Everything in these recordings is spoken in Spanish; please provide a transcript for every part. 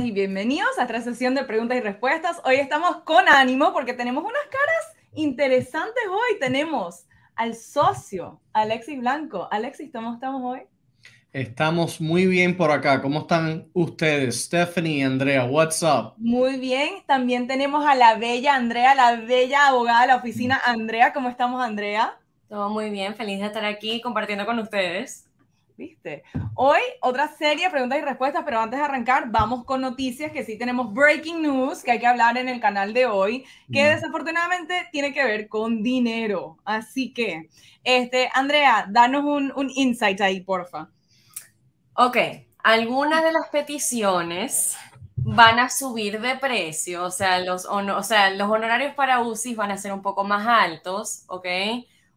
y bienvenidos a esta sesión de preguntas y respuestas. Hoy estamos con ánimo porque tenemos unas caras interesantes hoy. Tenemos al socio, Alexis Blanco. Alexis, ¿cómo estamos hoy? Estamos muy bien por acá. ¿Cómo están ustedes? Stephanie y Andrea, what's up? Muy bien. También tenemos a la bella Andrea, la bella abogada de la oficina. Andrea, ¿cómo estamos, Andrea? Todo muy bien. Feliz de estar aquí compartiendo con ustedes. ¿Viste? Hoy otra serie de preguntas y respuestas, pero antes de arrancar, vamos con noticias que sí tenemos breaking news que hay que hablar en el canal de hoy, que desafortunadamente tiene que ver con dinero. Así que, este, Andrea, danos un, insight ahí, porfa. Ok, algunas de las peticiones van a subir de precio, o sea, los, o sea, los honorarios para UCI van a ser un poco más altos, ¿ok?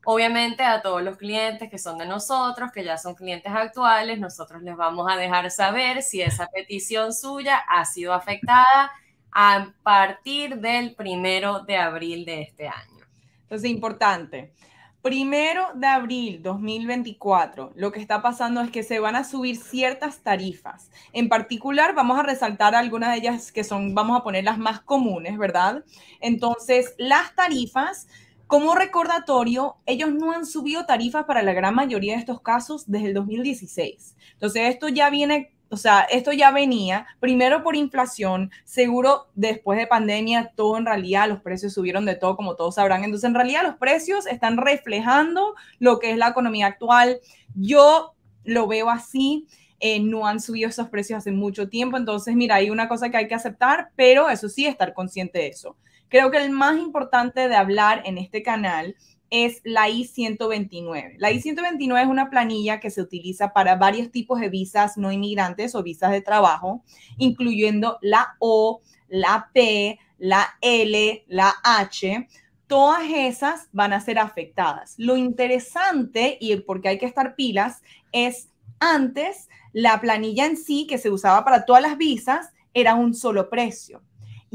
Obviamente a todos los clientes que son de nosotros, que ya son clientes actuales, nosotros les vamos a dejar saber si esa petición suya ha sido afectada a partir del primero de abril de este año. Entonces, importante. Primero de abril 2024, lo que está pasando es que se van a subir ciertas tarifas. En particular, vamos a resaltar algunas de ellas que son, vamos a poner las más comunes, ¿verdad? Entonces, las tarifas como recordatorio, ellos no han subido tarifas para la gran mayoría de estos casos desde el 2016. Entonces, esto ya viene o sea, esto ya venía primero por inflación, seguro después de pandemia, todo en realidad, los precios subieron de todo, como todos sabrán. Entonces, en realidad, los precios están reflejando lo que es la economía actual. Yo lo veo así. Eh, no han subido esos precios hace mucho tiempo. Entonces, mira, hay una cosa que hay que aceptar, pero eso sí, estar consciente de eso. Creo que el más importante de hablar en este canal es la I-129. La I-129 es una planilla que se utiliza para varios tipos de visas no inmigrantes o visas de trabajo, incluyendo la O, la P, la L, la H. Todas esas van a ser afectadas. Lo interesante, y porque hay que estar pilas, es antes la planilla en sí que se usaba para todas las visas era un solo precio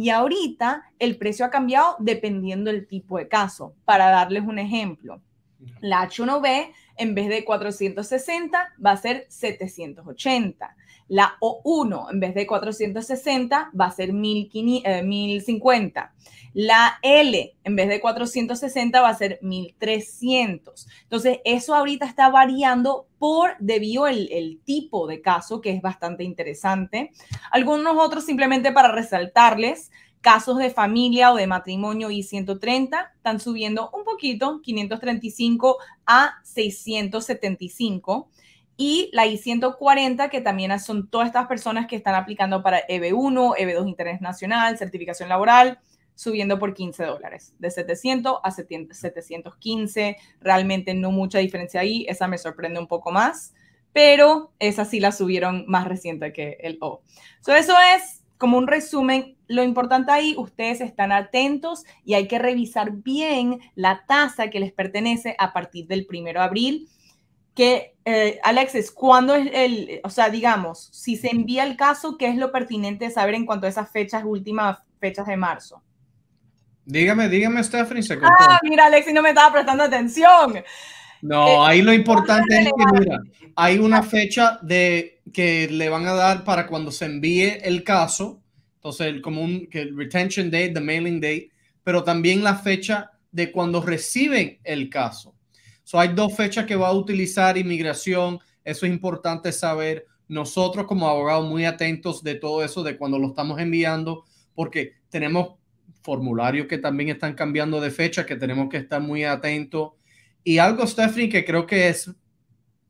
y ahorita el precio ha cambiado dependiendo del tipo de caso. Para darles un ejemplo, la H1B en vez de 460 va a ser 780. La O1 en vez de 460 va a ser 1050. Eh, La L en vez de 460 va a ser 1300. Entonces, eso ahorita está variando por debido el tipo de caso, que es bastante interesante. Algunos otros simplemente para resaltarles casos de familia o de matrimonio y 130 están subiendo un poquito, 535 a 675 y la I-140, que también son todas estas personas que están aplicando para EB1, EB2 Nacional, certificación laboral, subiendo por 15 dólares, de 700 a 715. Realmente no mucha diferencia ahí, esa me sorprende un poco más, pero esa sí la subieron más reciente que el O. eso es como un resumen. Lo importante ahí, ustedes están atentos y hay que revisar bien la tasa que les pertenece a partir del 1 de abril que, eh, Alexis, ¿cuándo es el, o sea, digamos, si se envía el caso, qué es lo pertinente de saber en cuanto a esas fechas, últimas fechas de marzo? Dígame, dígame, Stephanie, se Ah, mira, Alexis no me estaba prestando atención. No, eh, ahí lo importante es que mira, hay una fecha de que le van a dar para cuando se envíe el caso, entonces el común que retention date, the mailing date, pero también la fecha de cuando reciben el caso hay dos fechas que va a utilizar inmigración. Eso es importante saber. Nosotros como abogados muy atentos de todo eso, de cuando lo estamos enviando, porque tenemos formularios que también están cambiando de fecha, que tenemos que estar muy atentos. Y algo, Stephanie, que creo que es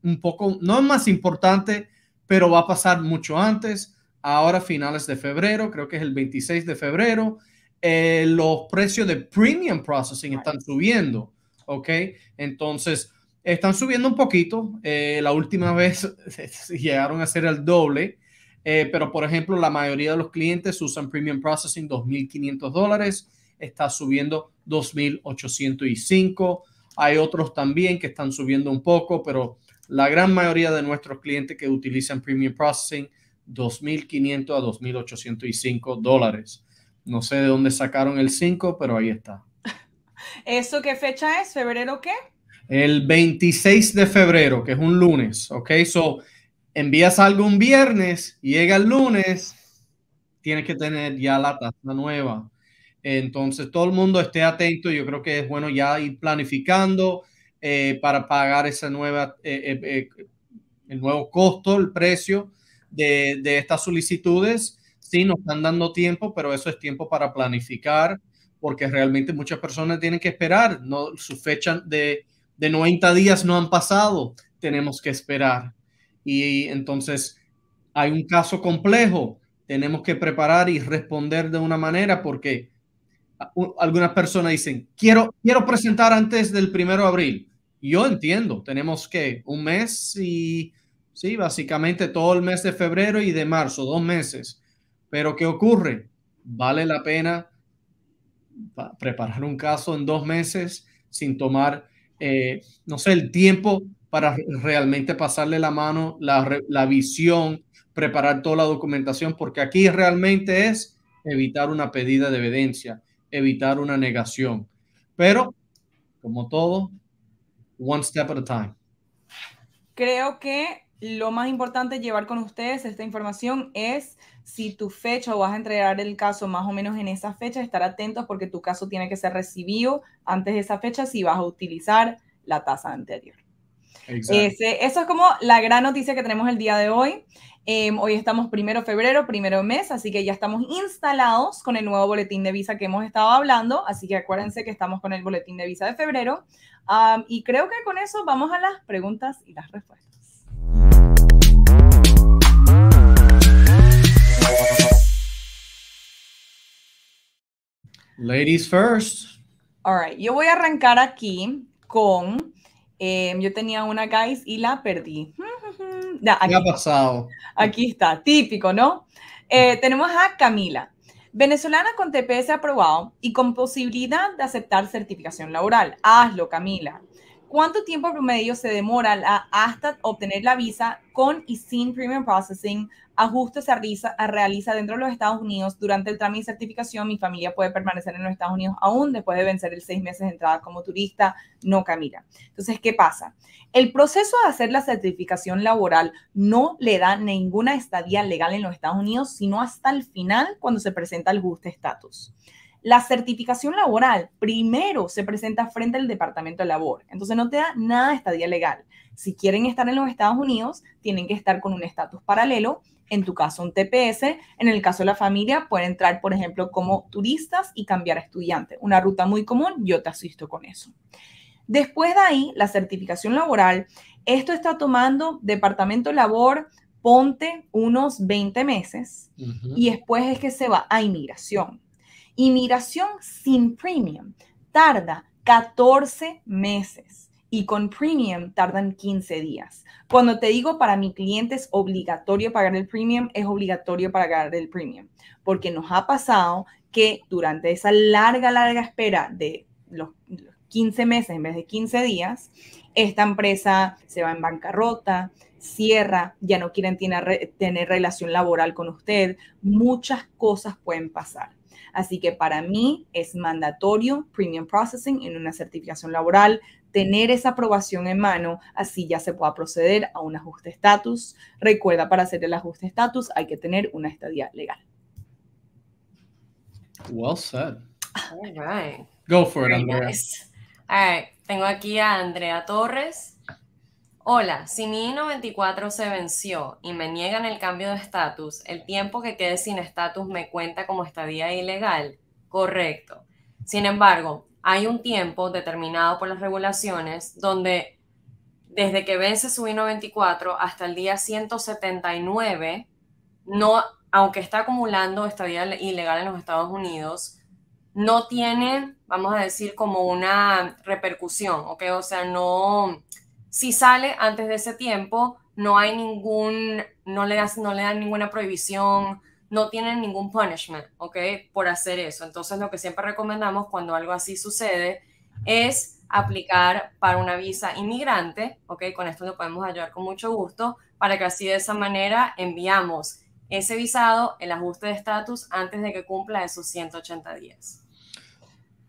un poco, no es más importante, pero va a pasar mucho antes, ahora finales de febrero, creo que es el 26 de febrero, eh, los precios de premium processing están subiendo. ¿ok? Entonces, están subiendo un poquito. Eh, la última vez llegaron a ser el doble, eh, pero por ejemplo, la mayoría de los clientes usan Premium Processing 2.500 está subiendo 2.805. Hay otros también que están subiendo un poco, pero la gran mayoría de nuestros clientes que utilizan Premium Processing 2.500 a 2.805 dólares. No sé de dónde sacaron el 5, pero ahí está. ¿Eso qué fecha es? ¿Febrero qué? El 26 de febrero, que es un lunes, ¿ok? So, envías algo un viernes, llega el lunes, tienes que tener ya la tasa nueva. Entonces, todo el mundo esté atento. Yo creo que es bueno ya ir planificando eh, para pagar esa nueva, eh, eh, el nuevo costo, el precio de, de, estas solicitudes. Sí, nos están dando tiempo, pero eso es tiempo para planificar porque realmente muchas personas tienen que esperar, no, su fecha de, de 90 días no han pasado, tenemos que esperar. Y entonces hay un caso complejo, tenemos que preparar y responder de una manera porque algunas personas dicen, quiero, quiero presentar antes del primero de abril. Yo entiendo, tenemos que un mes y, sí, básicamente todo el mes de febrero y de marzo, dos meses. Pero ¿qué ocurre? Vale la pena preparar un caso en dos meses sin tomar, eh, no sé, el tiempo para realmente pasarle la mano, la, la visión, preparar toda la documentación, porque aquí realmente es evitar una pedida de evidencia, evitar una negación. Pero, como todo, one step at a time. Creo que lo más importante llevar con ustedes esta información es si tu fecha o vas a entregar el caso más o menos en esa fecha, estar atentos porque tu caso tiene que ser recibido antes de esa fecha si vas a utilizar la tasa anterior. eso es como la gran noticia que tenemos el día de hoy. Em, hoy estamos primero febrero, primero mes, así que ya estamos instalados con el nuevo boletín de visa que hemos estado hablando, así que acuérdense que estamos con el boletín de visa de febrero. y creo que con eso vamos a las preguntas y las respuestas. Ladies first. All right, yo voy a arrancar aquí con. Em, yo tenía una, guys, y la perdí. Ya, ¿Qué ha pasado? Aquí está, típico, ¿no? Eh, tenemos a Camila, venezolana con TPS aprobado y con posibilidad de aceptar certificación laboral. Hazlo, Camila. ¿Cuánto tiempo promedio se demora la, hasta obtener la visa con y sin Premium Processing? Ajuste se realiza, realiza dentro de los Estados Unidos. Durante el trámite de certificación, mi familia puede permanecer en los Estados Unidos aún después de vencer el seis meses de entrada como turista. No camina. Entonces, ¿qué pasa? El proceso de hacer la certificación laboral no le da ninguna estadía legal en los Estados Unidos, sino hasta el final cuando se presenta el ajuste estatus. La certificación laboral primero se presenta frente al Departamento de Labor, entonces no te da nada de estadía legal. Si quieren estar en los Estados Unidos, tienen que estar con un estatus paralelo, en tu caso un TPS, en el caso de la familia pueden entrar, por ejemplo, como turistas y cambiar a estudiante, una ruta muy común, yo te asisto con eso. Después de ahí, la certificación laboral, esto está tomando Departamento de Labor, ponte unos 20 meses y después es que se va a inmigración. Inmigración sin premium tarda 14 meses y con premium tardan 15 días. Cuando te digo para mi cliente es obligatorio pagar el premium, es obligatorio pagar el premium, porque nos ha pasado que durante esa larga, larga espera de los, 15 meses en vez de 15 días, esta empresa se va en bancarrota, cierra, ya no quieren tener, tener relación laboral con usted, muchas cosas pueden pasar. Así que para mí es mandatorio premium processing en una certificación laboral, tener esa aprobación en mano, así ya se pueda proceder a un ajuste estatus. Recuerda, para hacer el ajuste estatus hay que tener una estadía legal. Well said. All right. Go for it, Andrea. All right. Tengo aquí a Andrea Torres Hola, si mi I-94 se venció y me niegan el cambio de estatus, ¿el tiempo que quede sin estatus me cuenta como estadía ilegal? Correcto. Sin embargo, hay un tiempo determinado por las regulaciones donde desde que vence su I-94 hasta el día 179, no, aunque está acumulando estadía ilegal en los Estados Unidos, no tiene, vamos a decir, como una repercusión, ¿ok? O sea, no, si sale antes de ese tiempo, no hay ningún, no le, no le dan ninguna prohibición, no tienen ningún punishment, ¿ok? Por hacer eso. Entonces, lo que siempre recomendamos cuando algo así sucede es aplicar para una visa inmigrante, ¿ok? Con esto lo podemos ayudar con mucho gusto, para que así de esa manera enviamos ese visado, el ajuste de estatus, antes de que cumpla esos 180 días.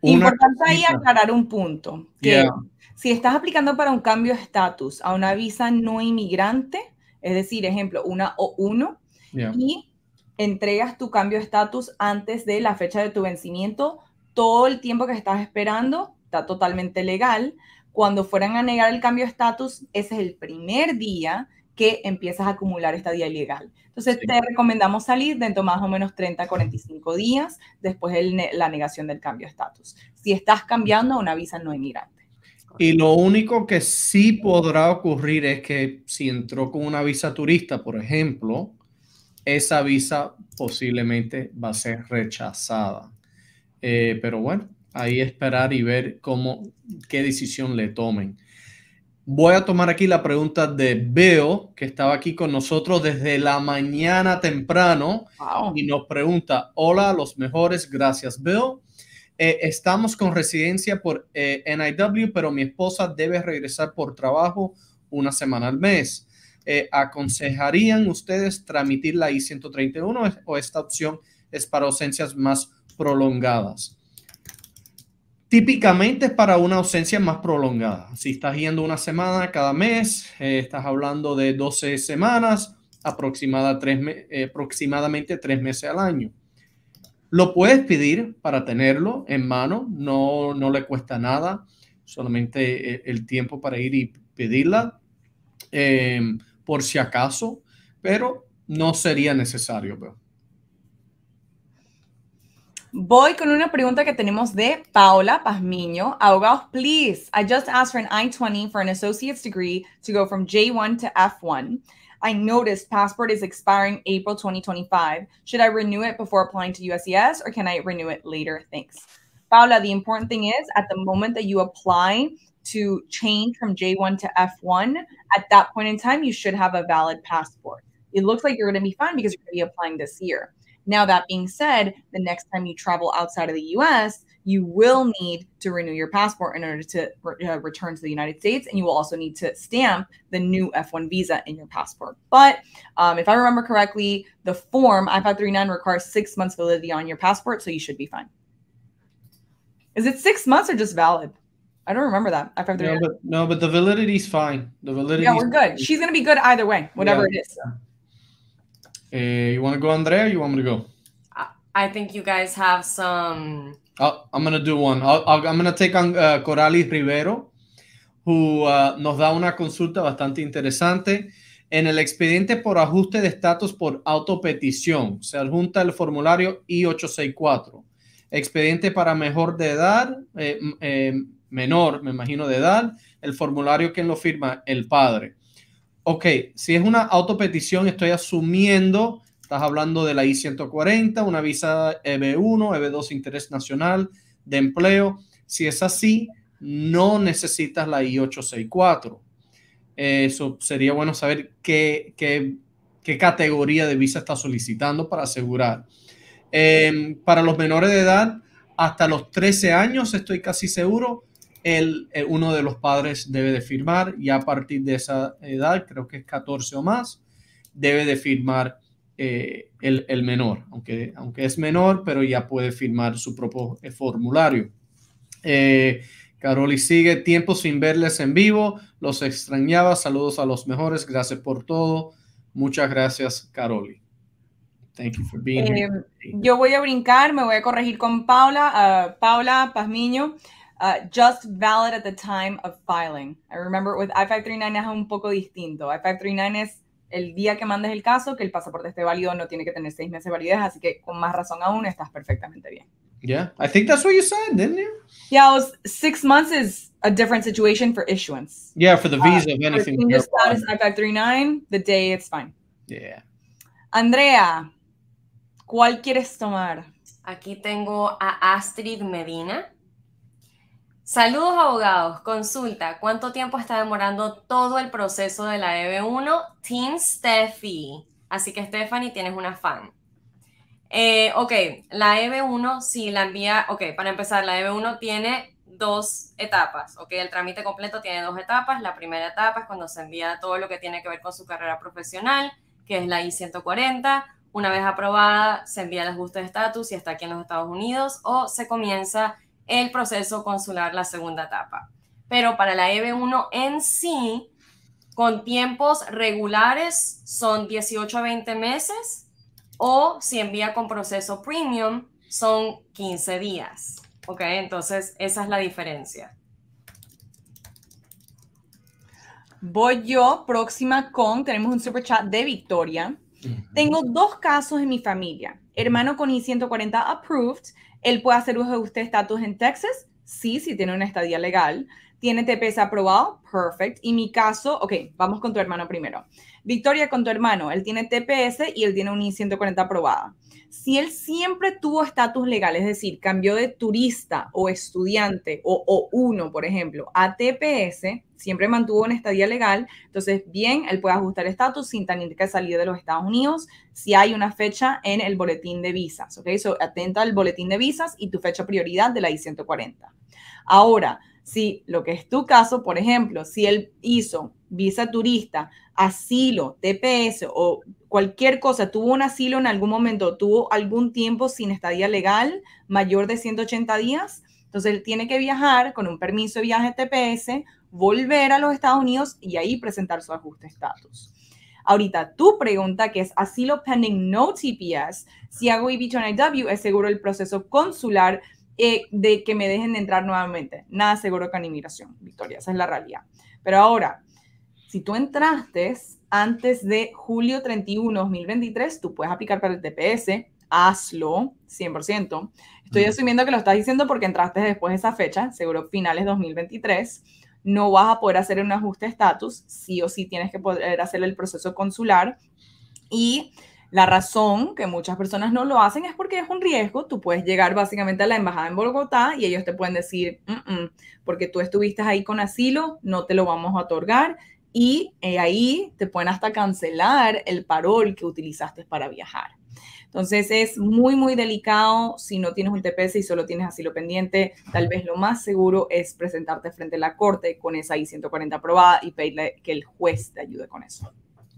Importante ahí aclarar un punto, que si estás aplicando para un cambio de estatus a una visa no inmigrante, es decir, ejemplo, una o uno, y entregas tu cambio de estatus antes de la fecha de tu vencimiento, todo el tiempo que estás esperando está totalmente legal. Cuando fueran a negar el cambio de estatus, ese es el primer día que empiezas a acumular esta día ilegal. Entonces, te recomendamos salir dentro más o menos 30 a 45 días después de la negación del cambio de estatus, si estás cambiando a una visa no inmigrante. Y lo único que sí podrá ocurrir es que si entró con una visa turista, por ejemplo, esa visa posiblemente va a ser rechazada. Eh, pero bueno, ahí esperar y ver cómo, qué decisión le tomen. Voy a tomar aquí la pregunta de Beo, que estaba aquí con nosotros desde la mañana temprano y nos pregunta, hola, los mejores, gracias Beo. Eh, estamos con residencia por eh, NIW, pero mi esposa debe regresar por trabajo una semana al mes. Eh, ¿Aconsejarían ustedes tramitar la I-131 o esta opción es para ausencias más prolongadas? Típicamente es para una ausencia más prolongada. Si estás yendo una semana cada mes, estás hablando de 12 semanas, aproximada tres aproximadamente tres meses al año. Lo puedes pedir para tenerlo en mano, no, no le cuesta nada, solamente eh, el tiempo para ir y pedirla, em, por si acaso, pero no sería necesario. Voy con una pregunta que tenemos de Paola Pazmiño. Abogados, please, I just asked for an I-20 for an associate's degree to go from J1 to F1. I noticed passport is expiring April 2025. Should I renew it before applying to USCIS or can I renew it later? Thanks. Paula, the important thing is at the moment that you apply to change from J1 to F1, at that point in time, you should have a valid passport. It looks like you're going to be fine because you're going to be applying this year. Now, that being said, the next time you travel outside of the US, you will need to renew your passport in order to re- uh, return to the United States. And you will also need to stamp the new F 1 visa in your passport. But um, if I remember correctly, the form I 539 requires six months validity on your passport. So you should be fine. Is it six months or just valid? I don't remember that. I 539. No, but, no, but the fine. The validity. Yeah, we're good. She's going to be good either way, whatever yeah. it is. Uh, you want to go, Andrea? you want me to go? I think you guys have some I'm going to do one. I'm going to take on uh, Coralis Rivero, who uh, nos da una consulta bastante interesante. En el expediente por ajuste de estatus por autopetición se adjunta el formulario I-864. Expediente para mejor de edad, eh, eh, menor, me imagino, de edad, el formulario que lo firma el padre. Ok, si es una autopetición, estoy asumiendo Estás hablando de la I-140, una visa EB1, EB2 Interés Nacional de Empleo. Si es así, no necesitas la I-864. Eso sería bueno saber qué, qué, categoría de visa está solicitando para asegurar. Em, para los menores de edad, hasta los 13 años, estoy casi seguro, eh, uno de los padres debe de firmar y a partir de esa edad, creo que es 14 o más, debe de firmar eh, el, menor, aunque, aunque es menor, pero ya puede firmar su propio eh, formulario. Eh, Caroli sigue, tiempo sin verles en vivo, los extrañaba, saludos a los mejores, gracias por todo. Muchas gracias, Caroli. Thank you for being here. Eh, yo voy a brincar, me voy a corregir con Paula, ah, Paula Pazmiño. Ah, just valid at the time of filing. I remember with I-539 es un poco distinto. I-539 es el día que mandes el caso, que el pasaporte esté válido, no tiene que tener seis meses de validez, así que con más razón aún estás perfectamente bien. Yeah, I think that's what you said, didn't you? Yeah, six months is a different situation for issuance. Yeah, for the ah, visa, uh, if anything. Just the status I-539, the day it's fine. Yeah. Andrea, ¿cuál quieres tomar? Aquí tengo a Astrid Medina. Saludos abogados, consulta, ¿cuánto tiempo está demorando todo el proceso de la EB1? Team Steffi. Así que Stephanie, tienes una fan. Eh, ok, la EB1, si la envía, ok, para empezar, la EB1 tiene dos etapas, ok, el trámite completo tiene dos etapas. La primera etapa es cuando se envía todo lo que tiene que ver con su carrera profesional, que es la I-140. Una vez aprobada, se envía el ajuste de estatus y está aquí en los Estados Unidos o se comienza el proceso consular, la segunda etapa. Pero para la EB1 en sí, con tiempos regulares son 18 a 20 meses o si envía con proceso premium son 15 días. ¿Ok? Entonces, esa es la diferencia. Voy yo, próxima con, tenemos un super chat de Victoria. Tengo dos casos en mi familia. Hermano con I-140 approved él puede hacer uso de usted estatus en Texas, sí, si tiene una estadía legal. ¿Tiene TPS aprobado? Perfect. Y mi caso, ok, vamos con tu hermano primero. Victoria con tu hermano, él tiene TPS y él tiene un I-140 aprobada. Si él siempre tuvo estatus legal, es decir, cambió de turista o estudiante o uno, por ejemplo, a TPS, siempre mantuvo una estadía legal, entonces bien, él puede ajustar estatus sin tener que salir de los Estados Unidos si hay una fecha en el boletín de visas, ¿ok? So, atenta al boletín de visas y tu fecha prioridad de la I-140. Ahora, si lo que es tu caso, por ejemplo, si él hizo visa turista, asilo, TPS o cualquier cosa, tuvo un asilo en algún momento, tuvo algún tiempo sin estadía legal mayor de 180 días, entonces él tiene que viajar con un permiso de viaje TPS, volver a los Estados Unidos y ahí presentar su ajuste de estatus. Ahorita, tu pregunta que es asilo pending no TPS, si hago eb 2 es seguro el proceso consular eh, de que me dejen entrar nuevamente. Nada seguro con inmigración, Victoria, esa es la realidad. Pero ahora, si tú entraste antes de julio 31, 2023, tú puedes aplicar para el TPS, hazlo 100%. Estoy asumiendo que lo estás diciendo porque entraste después de esa fecha, seguro finales 2023. No vas a poder hacer un ajuste de estatus, sí o sí tienes que poder hacer el proceso consular. Y la razón que muchas personas no lo hacen es porque es un riesgo. Tú puedes llegar básicamente a la embajada en Bogotá y ellos te pueden decir, mm, mm, porque tú estuviste ahí con asilo, no te lo vamos a otorgar y eh, ahí te pueden hasta cancelar el parol que utilizaste para viajar. Entonces es muy, muy delicado si no tienes un TPS y solo tienes asilo pendiente. Tal vez lo más seguro es presentarte frente a la corte con esa I-140 aprobada y pedirle que el juez te ayude con eso.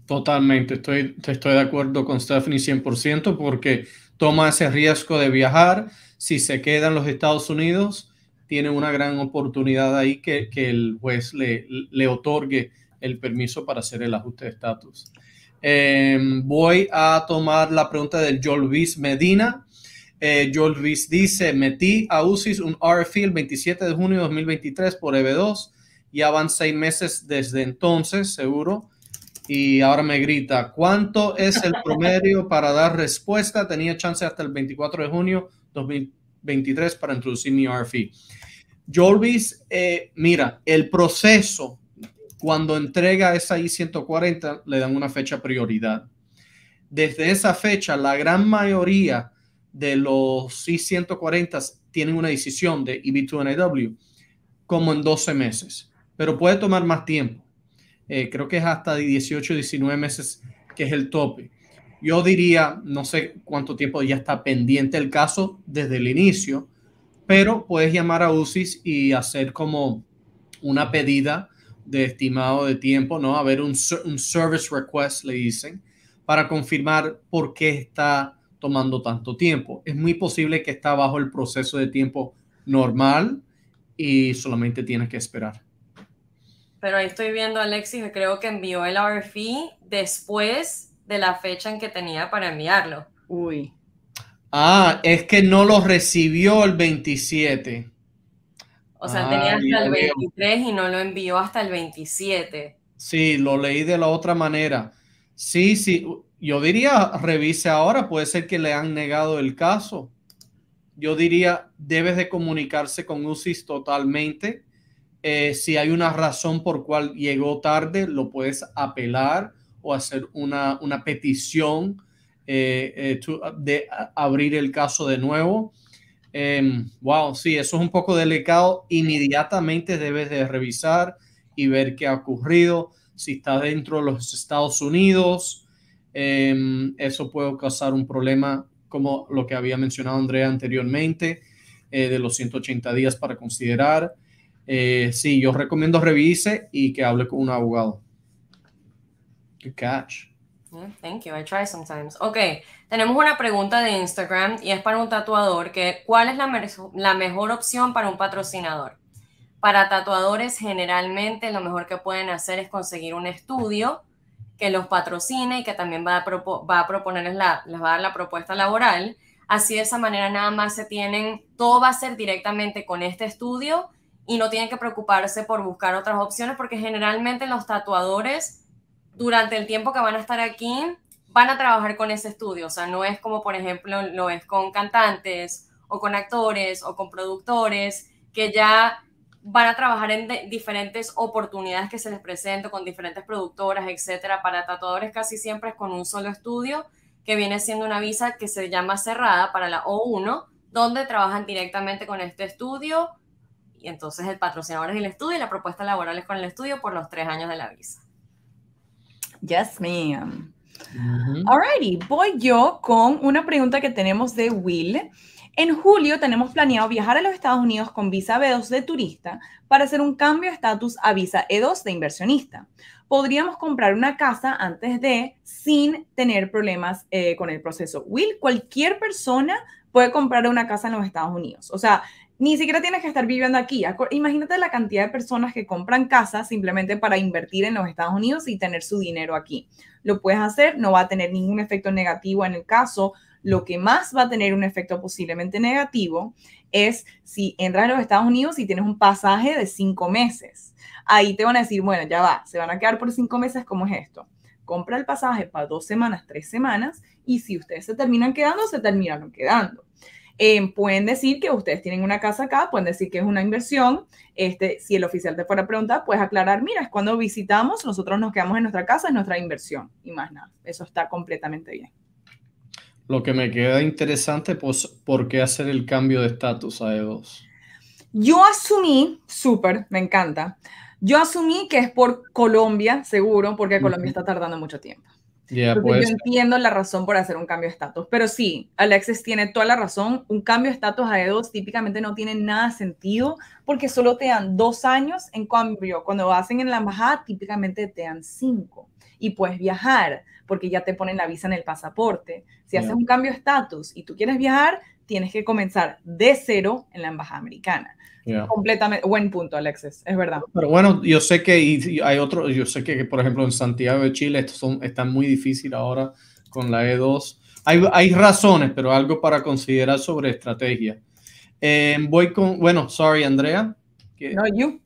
Totalmente, estoy, estoy de acuerdo con Stephanie 100% porque toma ese riesgo de viajar. Si se queda en los Estados Unidos, tiene una gran oportunidad ahí que, que el juez le, le otorgue el permiso para hacer el ajuste de estatus. Eh, voy a tomar la pregunta de Joel Medina. Eh, Joel dice, metí a UCIS un RFI el 27 de junio de 2023 por EB2. Ya van seis meses desde entonces, seguro. Y ahora me grita, ¿cuánto es el promedio para dar respuesta? Tenía chance hasta el 24 de junio 2023 para introducir mi RFI. Jolvis, eh, mira, el proceso cuando entrega esa I-140, le dan una fecha prioridad. Desde esa fecha, la gran mayoría de los I-140 tienen una decisión de EB2NIW como en 12 meses, pero puede tomar más tiempo. Eh, creo que es hasta 18, 19 meses que es el tope. Yo diría, no sé cuánto tiempo ya está pendiente el caso desde el inicio, pero puedes llamar a UCIS y hacer como una pedida de estimado de tiempo, ¿no? A ver, un, service request le dicen para confirmar por qué está tomando tanto tiempo. Es muy posible que está bajo el proceso de tiempo normal y solamente tiene que esperar. Pero ahí estoy viendo Alexis que creo que envió el RFI después de la fecha en que tenía para enviarlo. Uy. Ah, es que no lo recibió el 27. O sea, ah, tenía hasta el 23 y no lo envió hasta el 27. Sí, lo leí de la otra manera. Sí, sí, yo diría, revise ahora, puede ser que le han negado el caso. Yo diría, debes de comunicarse con UCIS totalmente. Eh, si hay una razón por cual llegó tarde, lo puedes apelar o hacer una, petición eh, eh, de abrir el caso de nuevo Em, wow, sí, eso es un poco delicado. Inmediatamente debes de revisar y ver qué ha ocurrido. Si está dentro de los Estados Unidos, em, eso puede causar un problema como lo que había mencionado Andrea anteriormente, eh, de los 180 días para considerar. Eh, sí, yo recomiendo revise y que hable con un abogado. catch thank you, I try sometimes. Ok, tenemos una pregunta de Instagram y es para un tatuador que ¿cuál es la, mejor opción para un patrocinador? Para tatuadores generalmente lo mejor que pueden hacer es conseguir un estudio que los patrocine y que también va va proponerles la, les va a dar la propuesta laboral. Así de esa manera nada más se tienen, todo va a ser directamente con este estudio y no tienen que preocuparse por buscar otras opciones porque generalmente los tatuadores durante el tiempo que van a estar aquí, van a trabajar con ese estudio. O sea, no es como, por ejemplo, lo es con cantantes o con actores o con productores que ya van a trabajar en diferentes oportunidades que se les presenten con diferentes productoras, etcétera. Para tatuadores casi siempre es con un solo estudio que viene siendo una visa que se llama cerrada para la O1, donde trabajan directamente con este estudio y entonces el patrocinador es el estudio y la propuesta laboral es con el estudio por los tres años de la visa. Yes, ma'am. All voy yo con una pregunta que tenemos de Will. En julio tenemos planeado viajar a los Estados Unidos con visa B2 de turista para hacer un cambio de estatus a visa E2 de inversionista. Podríamos comprar una casa antes de sin tener problemas eh, con el proceso. Will, cualquier persona puede comprar una casa en los Estados Unidos. O sea, ni siquiera tienes que estar viviendo aquí. Imagínate la cantidad de personas que compran casas simplemente para invertir en los Estados Unidos y tener su dinero aquí. Lo puedes hacer, no va a tener ningún efecto negativo en el caso. Lo que más va a tener un efecto posiblemente negativo es si entras a los Estados Unidos y tienes un pasaje de cinco meses. Ahí te van a decir, bueno, ya va, se van a quedar por cinco meses, ¿cómo es esto? Compra el pasaje para dos semanas, tres semanas, y si ustedes se terminan quedando, se terminan quedando eh, pueden decir que ustedes tienen una casa acá, pueden decir que es una inversión. Este, si el oficial te fuera a preguntar, puedes aclarar, mira, es cuando visitamos, nosotros nos quedamos en nuestra casa, es nuestra inversión y más nada. Eso está completamente bien. Lo que me queda interesante, pues, ¿por qué hacer el cambio de estatus a E2? Yo asumí, súper, me encanta. Yo asumí que es por Colombia, seguro, porque Colombia está tardando mucho tiempo. Pues. yo entiendo la razón por hacer un cambio de estatus, pero sí, Alexis tiene toda la razón. Un cambio de estatus a E2 típicamente no tiene nada sentido porque solo te dan dos años. En cambio, cuando hacen en la embajada, típicamente te dan cinco y puedes viajar porque ya te ponen la visa en el pasaporte. Si haces un cambio de estatus y tú quieres viajar, tienes que comenzar de cero en la embajada americana. Completamente, buen punto, Alexis, es verdad. Pero bueno, yo sé que hay otro, yo sé que, por ejemplo en Santiago de Chile esto son, está muy difícil ahora con la E2. Hay, hay razones, pero algo para considerar sobre estrategia. Em, voy con, bueno, sorry, Andrea. no, you.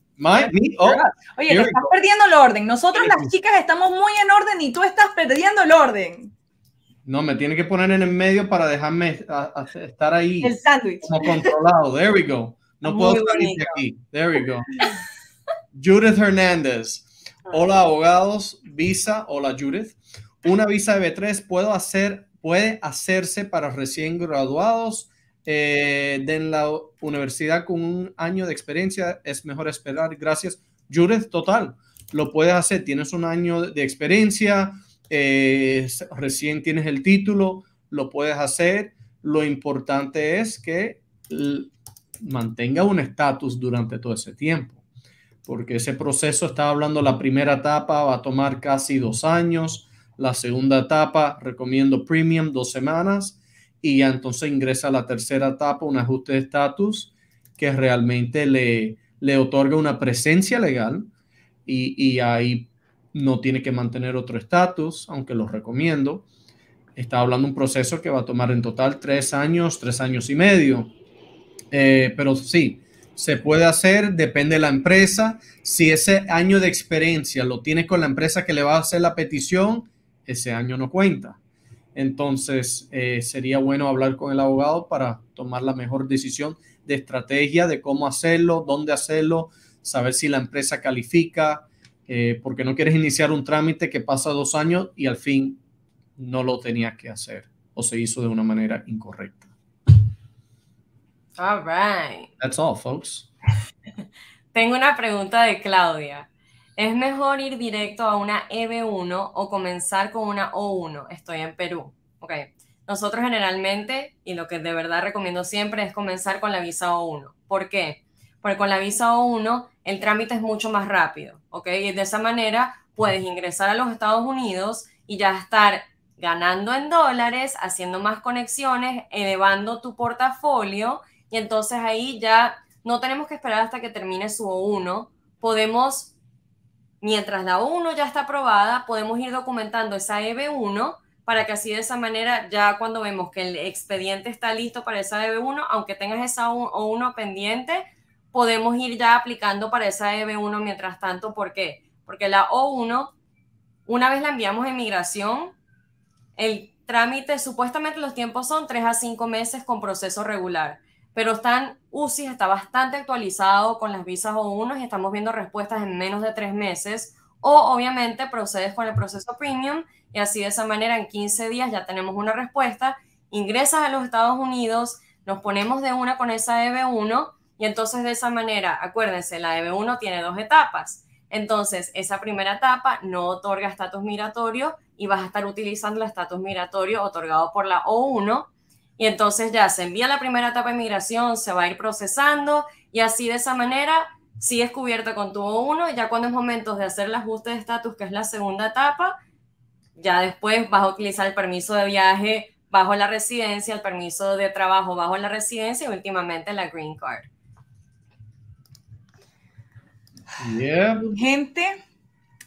Oh, Oye, te estás perdiendo el orden. Nosotros las chicas estamos muy en orden y tú estás perdiendo el orden. No, me tiene que poner en el medio para dejarme estar ahí. El sándwich. controlado. There we go. No puedo salir de aquí. There we go. Judith Hernández. Hola, abogados. Visa. Hola, Judith. Una visa de B3 puede hacerse para recién graduados eh, de la universidad con un año de experiencia. Es mejor esperar. Gracias. Judith, total. Lo puedes hacer. Tienes un año de experiencia eh, recién tienes el título, lo puedes hacer. Lo importante es que mantenga un estatus durante todo ese tiempo, porque ese proceso, estaba hablando, la primera etapa va a tomar casi dos años, la segunda etapa recomiendo premium dos semanas y entonces ingresa a la tercera etapa, un ajuste de estatus que realmente le, le otorga una presencia legal y, y ahí no tiene que mantener otro estatus, aunque lo recomiendo. Está hablando un proceso que va a tomar en total tres años, tres años y medio. Eh, pero sí, se puede hacer, depende de la empresa. Si ese año de experiencia lo tiene con la empresa que le va a hacer la petición, ese año no cuenta. Entonces, eh, sería bueno hablar con el abogado para tomar la mejor decisión de estrategia, de cómo hacerlo, dónde hacerlo, saber si la empresa califica, eh, porque no quieres iniciar un trámite que pasa dos años y al fin no lo tenías que hacer o se hizo de una manera incorrecta. All right. That's all, folks. Tengo una pregunta de Claudia. ¿Es mejor ir directo a una EB1 o comenzar con una O1? Estoy en Perú. Ok. Nosotros generalmente, y lo que de verdad recomiendo siempre, es comenzar con la visa O1. ¿Por qué? porque con la visa O1 el trámite es mucho más rápido, ¿ok? Y de esa manera puedes ingresar a los Estados Unidos y ya estar ganando en dólares, haciendo más conexiones, elevando tu portafolio y entonces ahí ya no tenemos que esperar hasta que termine su O1, podemos, mientras la O1 ya está aprobada, podemos ir documentando esa EB1 para que así de esa manera ya cuando vemos que el expediente está listo para esa EB1, aunque tengas esa O1 pendiente, podemos ir ya aplicando para esa EB1 mientras tanto. ¿Por qué? Porque la O1, una vez la enviamos en migración, el trámite, supuestamente los tiempos son 3 a 5 meses con proceso regular, pero están, UCI está bastante actualizado con las visas O1 y estamos viendo respuestas en menos de 3 meses. O obviamente procedes con el proceso premium y así de esa manera en 15 días ya tenemos una respuesta, ingresas a los Estados Unidos, nos ponemos de una con esa EB1 y entonces de esa manera, acuérdense, la EB1 tiene dos etapas. Entonces, esa primera etapa no otorga estatus migratorio y vas a estar utilizando el estatus migratorio otorgado por la O1. Y entonces ya se envía la primera etapa de migración, se va a ir procesando y así de esa manera es cubierta con tu O1. ya cuando es momento de hacer el ajuste de estatus, que es la segunda etapa, ya después vas a utilizar el permiso de viaje bajo la residencia, el permiso de trabajo bajo la residencia y últimamente la green card gente,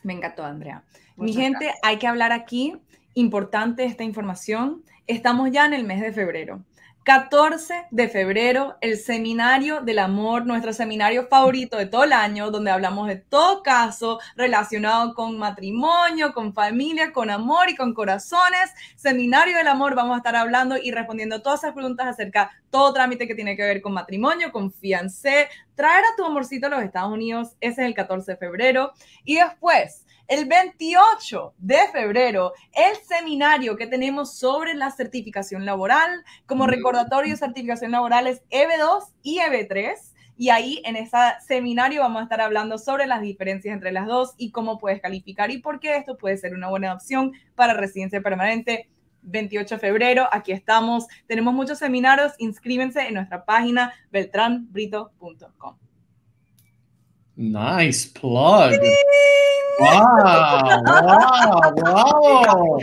venga encantó, Andrea. Mi gente, hay que hablar aquí. Importante esta información. Estamos ya en el mes de febrero. 14 de febrero, el seminario del amor, nuestro seminario favorito de todo el año, donde hablamos de todo caso relacionado con matrimonio, con familia, con amor y con corazones. Seminario del amor, vamos a estar hablando y respondiendo todas esas preguntas acerca de todo trámite que tiene que ver con matrimonio, con fiancé, traer a tu amorcito a los Estados Unidos, ese es el 14 de febrero. Y después, el 28 de febrero el seminario que tenemos sobre la certificación laboral. Como recordatorio, certificación laboral es EB2 y EB3. Y ahí en ese seminario vamos a estar hablando sobre las diferencias entre las dos y cómo puedes calificar y por qué esto puede ser una buena opción para residencia permanente. 28 de febrero, aquí estamos. Tenemos muchos seminarios, inscríbense en nuestra página beltranbrito.com. Nice plug. Wow, wow, wow,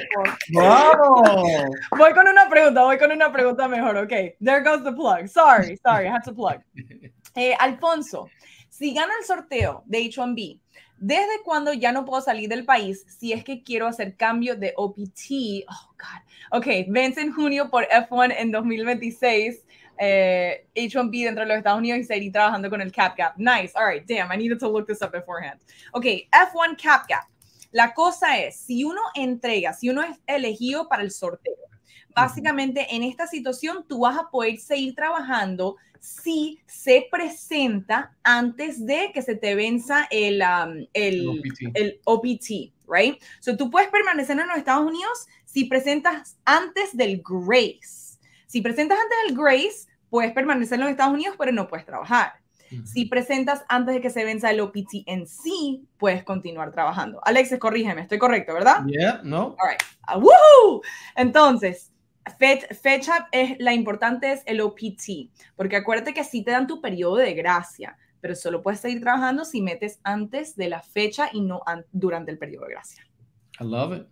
wow. Voy con una pregunta, voy con una pregunta mejor. Ok, there goes the plug. Sorry, sorry, I have to plug. Eh, Alfonso, si gana el sorteo de H1B, ¿desde cuándo ya no puedo salir del país si es que quiero hacer cambio de OPT? Oh, God. Ok, vence en junio por F1 en 2026. H1B eh, dentro de los Estados Unidos y seguir trabajando con el cap gap. Nice. All right, damn, I needed to look this up beforehand. Ok, F1 cap gap. La cosa es, si uno entrega, si uno es elegido para el sorteo, básicamente en esta situación tú vas a poder seguir trabajando si se presenta antes de que se te venza el, um, el, OPT. el OPT, right? So tú puedes permanecer en los Estados Unidos si presentas antes del Grace. Si presentas antes del Grace, puedes permanecer en los Estados Unidos, pero no puedes trabajar. Si presentas antes de que se venza el OPT en sí, puedes continuar trabajando. Alexis, corrígeme, estoy correcto, ¿verdad? Yeah, no. All right. Ah, woohoo! Entonces, fecha es la importante es el OPT, porque acuérdate que sí te dan tu periodo de gracia, pero solo puedes seguir trabajando si metes antes de la fecha y no durante el periodo de gracia. I love it.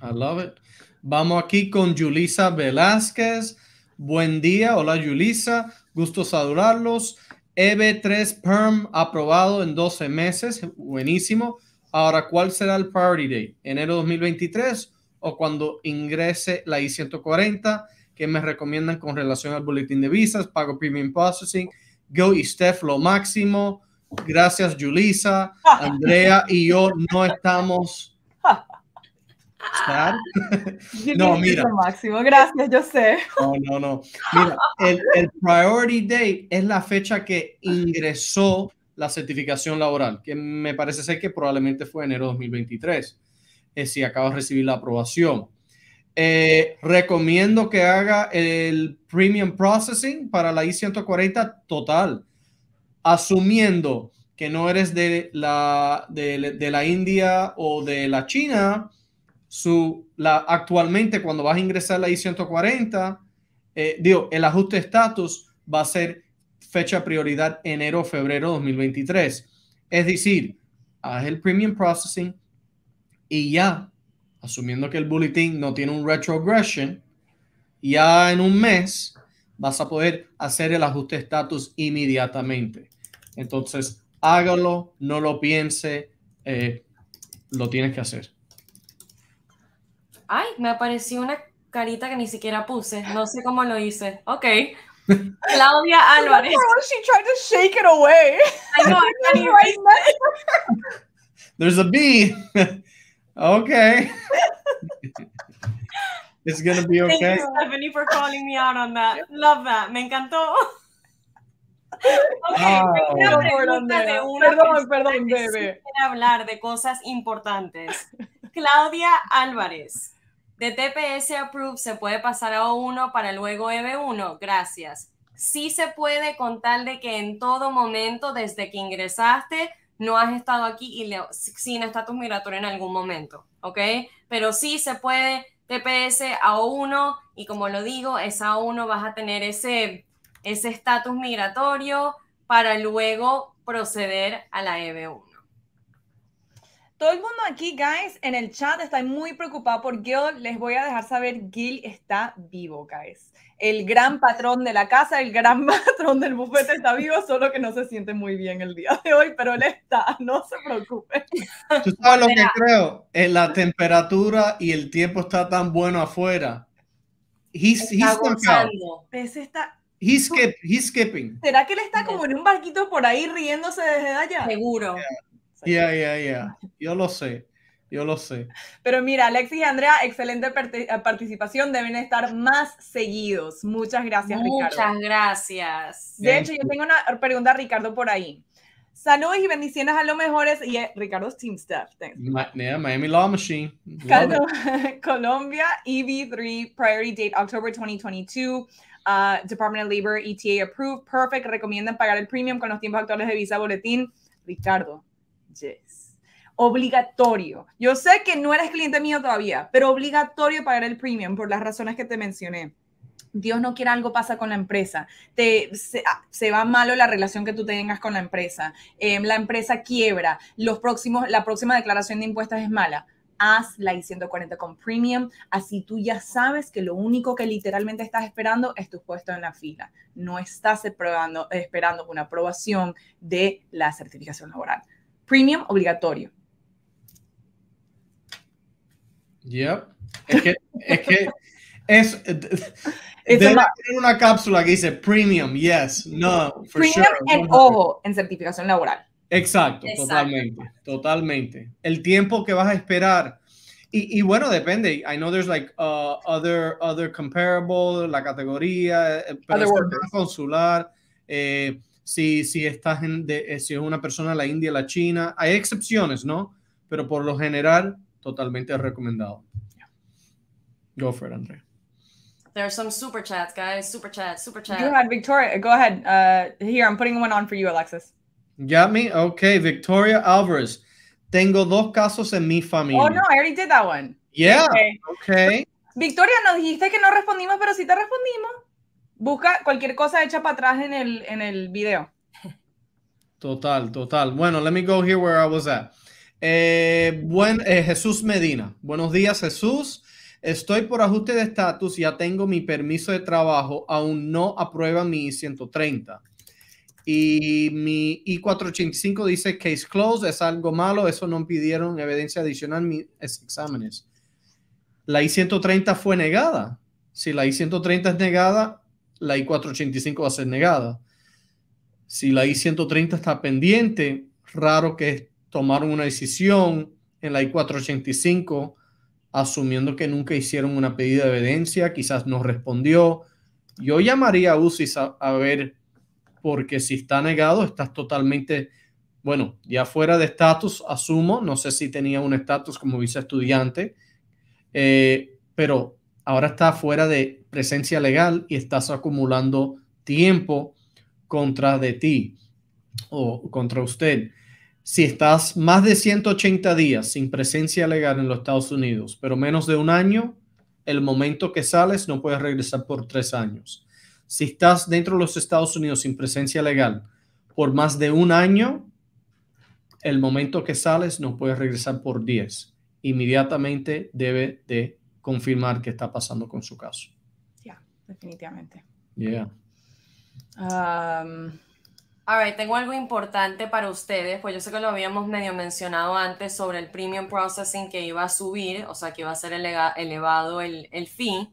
I love it. Vamos aquí con Julisa Velázquez. Buen día, hola Julisa, gusto saludarlos. EB3 Perm aprobado en 12 meses, buenísimo. Ahora, ¿cuál será el Priority Day? ¿Enero 2023 o cuando ingrese la I-140? ¿Qué me recomiendan con relación al boletín de visas? Pago Premium Processing. Go y Steph, lo máximo. Gracias, Julisa, Andrea y yo no estamos no, mira. Máximo, gracias, yo sé. No, no, no. Mira, el, priority date es la fecha que ingresó la certificación laboral, que me parece ser que probablemente fue enero de 2023, eh, si acabas de recibir la aprobación. Eh, recomiendo que haga el premium processing para la I-140 total, asumiendo que no eres de la, de, de la India o de la China, actualmente cuando vas a ingresar la I-140, eh, el ajuste de estatus va a ser fecha prioridad enero-febrero 2023. Es decir, haz el premium processing y ya, asumiendo que el bulletin no tiene un retrogression, ya en un mes vas a poder hacer el ajuste de estatus inmediatamente. Entonces, hágalo, no lo piense, eh, lo tienes que hacer ay, me apareció una carita que ni siquiera puse, no sé cómo lo hice. Ok. Claudia Álvarez. She tried to shake it away. I know, I can't There's a bee. okay. It's gonna be okay. Thank you, Stephanie, for calling me out on that. Love that. Me encantó. Okay, perdón, perdón, bebé. hablar de cosas importantes. Claudia Álvarez. De TPS Approved se puede pasar a O1 para luego EB1. Gracias. Sí se puede con tal de que en todo momento, desde que ingresaste, no has estado aquí y sin estatus migratorio en algún momento, ¿ok? Pero sí se puede TPS a O1 y como lo digo, esa O1 vas a tener ese estatus migratorio para luego proceder a la EB1. Todo el mundo aquí, guys, en el chat está muy preocupado por Gil. Les voy a dejar saber, Gil está vivo, guys. El gran patrón de la casa, el gran patrón del bufete está vivo, solo que no se siente muy bien el día de hoy, pero él está, no se preocupe. ¿Tú sabes lo que creo? En la temperatura y el tiempo está tan bueno afuera. He's, he's, skipping. ¿Será que él está como en un barquito por ahí riéndose desde allá? Seguro. Ya, ya, ya. Yo lo sé. Yo lo sé. Pero mira, Alexis y Andrea, excelente eh, participación. Deben estar más seguidos. Muchas gracias, Muchas Ricardo. Muchas gracias. De hecho, yo tengo una pregunta, Ricardo, por ahí. Saludos y bendiciones a los mejores. Y eh, Ricardo's Team Staff. yeah, Miami Law Machine. Colombia, ev 3 Priority Date, October 2022. Uh, Department of Labor, ETA approved. Perfect. Recomiendan pagar el premium con los tiempos actuales de visa boletín. Ricardo, yes. Obligatorio. Yo sé que no eres cliente mío todavía, pero obligatorio pagar el premium por las razones que te mencioné. Dios no quiera algo pasa con la empresa, te, se, ah, va malo la relación que tú tengas con la empresa, em, la empresa quiebra, los próximos, la próxima declaración de impuestos es mala. Haz la I-140 con Premium, así tú ya sabes que lo único que literalmente estás esperando es tu puesto en la fila. No estás esperando, esperando una aprobación de la certificación laboral premium obligatorio. Yep. Es que, es es una, cápsula que dice premium, yes, no, for premium en ojo, en certificación laboral. Exacto, totalmente, totalmente. El tiempo que vas a esperar. Y, bueno, depende. I know there's like uh, other, other comparable, la categoría, pero eh, consular. Eh, si, si estás en de, eh, si es una persona la India, la China. Hay excepciones, ¿no? Pero por lo general, totalmente recomendado. Go for it, Andrea. There are some super chats, guys. Super chats, super chats Go ahead, Victoria. Go ahead. Uh, here, I'm putting one on for you, Alexis. Got me? Okay, Victoria Alvarez. Tengo dos casos en mi familia. Oh, no, I already did that one. Yeah. Okay. Victoria, nos dijiste que no respondimos, pero sí te respondimos. Busca cualquier cosa hecha para atrás en el, en video. Total, total. Bueno, let me go here where I was at. Eh, buen, eh, Jesús Medina. Buenos días, Jesús. Estoy por ajuste de estatus, ya tengo mi permiso de trabajo, aún no aprueba mi i 130. Y mi I485 dice case closed, es algo malo, eso no pidieron evidencia adicional mis exámenes. La I130 fue negada. Si la I130 es negada, la I-485 va a ser negada. Si la I-130 está pendiente, raro que tomaron una decisión en la I-485 asumiendo que nunca hicieron una pedida de evidencia, quizás no respondió. Yo llamaría a UCIS a, ver, porque si está negado, estás totalmente, bueno, ya fuera de estatus, asumo, no sé si tenía un estatus como vice estudiante, eh, pero ahora está fuera de presencia legal y estás acumulando tiempo contra de ti o contra usted. Si estás más de 180 días sin presencia legal en los Estados Unidos, pero menos de un año, el momento que sales no puedes regresar por tres años. Si estás dentro de los Estados Unidos sin presencia legal por más de un año, el momento que sales no puedes regresar por 10. Inmediatamente debe de confirmar qué está pasando con su caso definitivamente. Yeah. Um, All right, tengo algo importante para ustedes, pues yo sé que lo habíamos medio mencionado antes sobre el premium processing que iba a subir, o sea, que iba a ser elevado el, el fee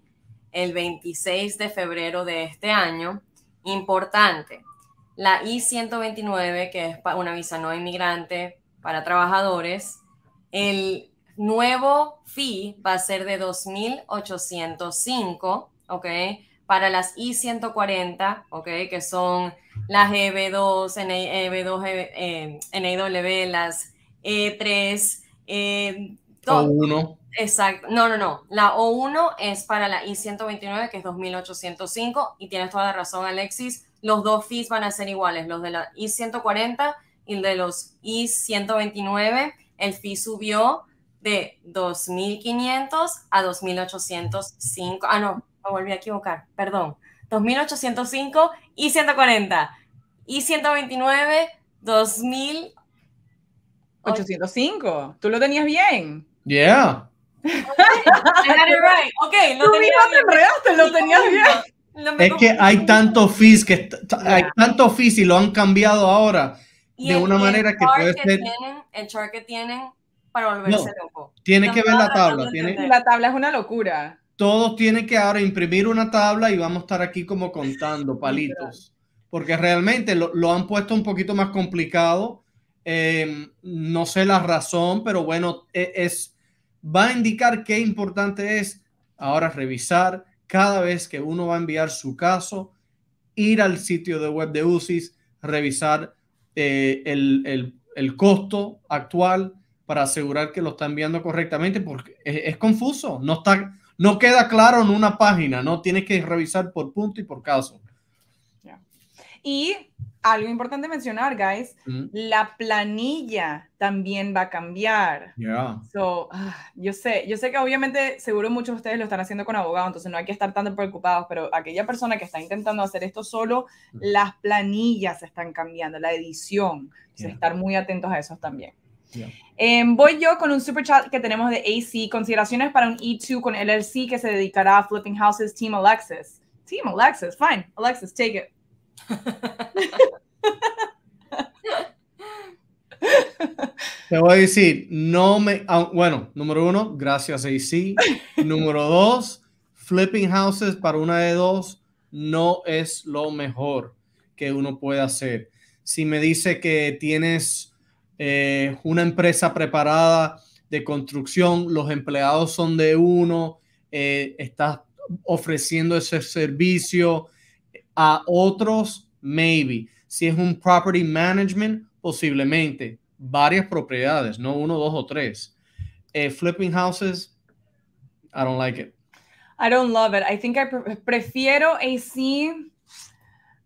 el 26 de febrero de este año. Importante, la I-129, que es una visa no inmigrante para trabajadores, el nuevo fee va a ser de 2.805, ¿ok? para las I-140, ¿ok? Que son las EB2, EB2, NIW, las E3, eh, O1. Exacto. No, no, no. La O1 es para la I-129, que es 2805, y tienes toda la razón, Alexis. Los dos fees van a ser iguales, los de la I-140 y de los I-129. El fee subió de 2.500 a 2.805. Ah, no, me volví a equivocar, perdón. 2805 y 140 y 129, 2.805 805. Tú lo tenías bien. Yeah. Okay, lo Tú te lo tenías bien. es que hay tanto fis que hay tanto fizz y lo han cambiado ahora de una manera que puede tienen, el chart que tienen para volverse loco. Tiene que ver la tabla, la tabla es una locura todos tienen que ahora imprimir una tabla y vamos a estar aquí como contando palitos, porque realmente lo, han puesto un poquito más complicado. Eh, no sé la razón, pero bueno, e, es, va a indicar qué importante es ahora revisar cada vez que uno va a enviar su caso, ir al sitio de web de UCIS, revisar eh, el, costo actual para asegurar que lo está enviando correctamente, porque es confuso, no está, no queda claro en una página, ¿no? Tienes que revisar por punto y por caso. Y algo importante mencionar, guys, la planilla también va a cambiar. So, ah, yo sé, yo sé que obviamente seguro muchos de ustedes lo están haciendo con abogados, entonces no hay que estar tan preocupados, pero aquella persona que está intentando hacer esto solo, las planillas están cambiando, la edición. estar muy atentos a eso también. Em, voy yo con un super chat que tenemos de AC, consideraciones para un E2 con LLC que se dedicará a flipping houses, Team Alexis. Team Alexis, fine. Alexis, take it. Te voy a decir, no me, ah, bueno, número uno, gracias AC. número dos, flipping houses para una de dos no es lo mejor que uno puede hacer. Si me dice que tienes eh, una empresa preparada de construcción, los empleados son de uno, eh, está ofreciendo ese servicio a otros, maybe. Si es un property management, posiblemente varias propiedades, no uno, dos o tres. Eh, flipping houses, I don't like it. I don't love it. I think I prefer prefiero AC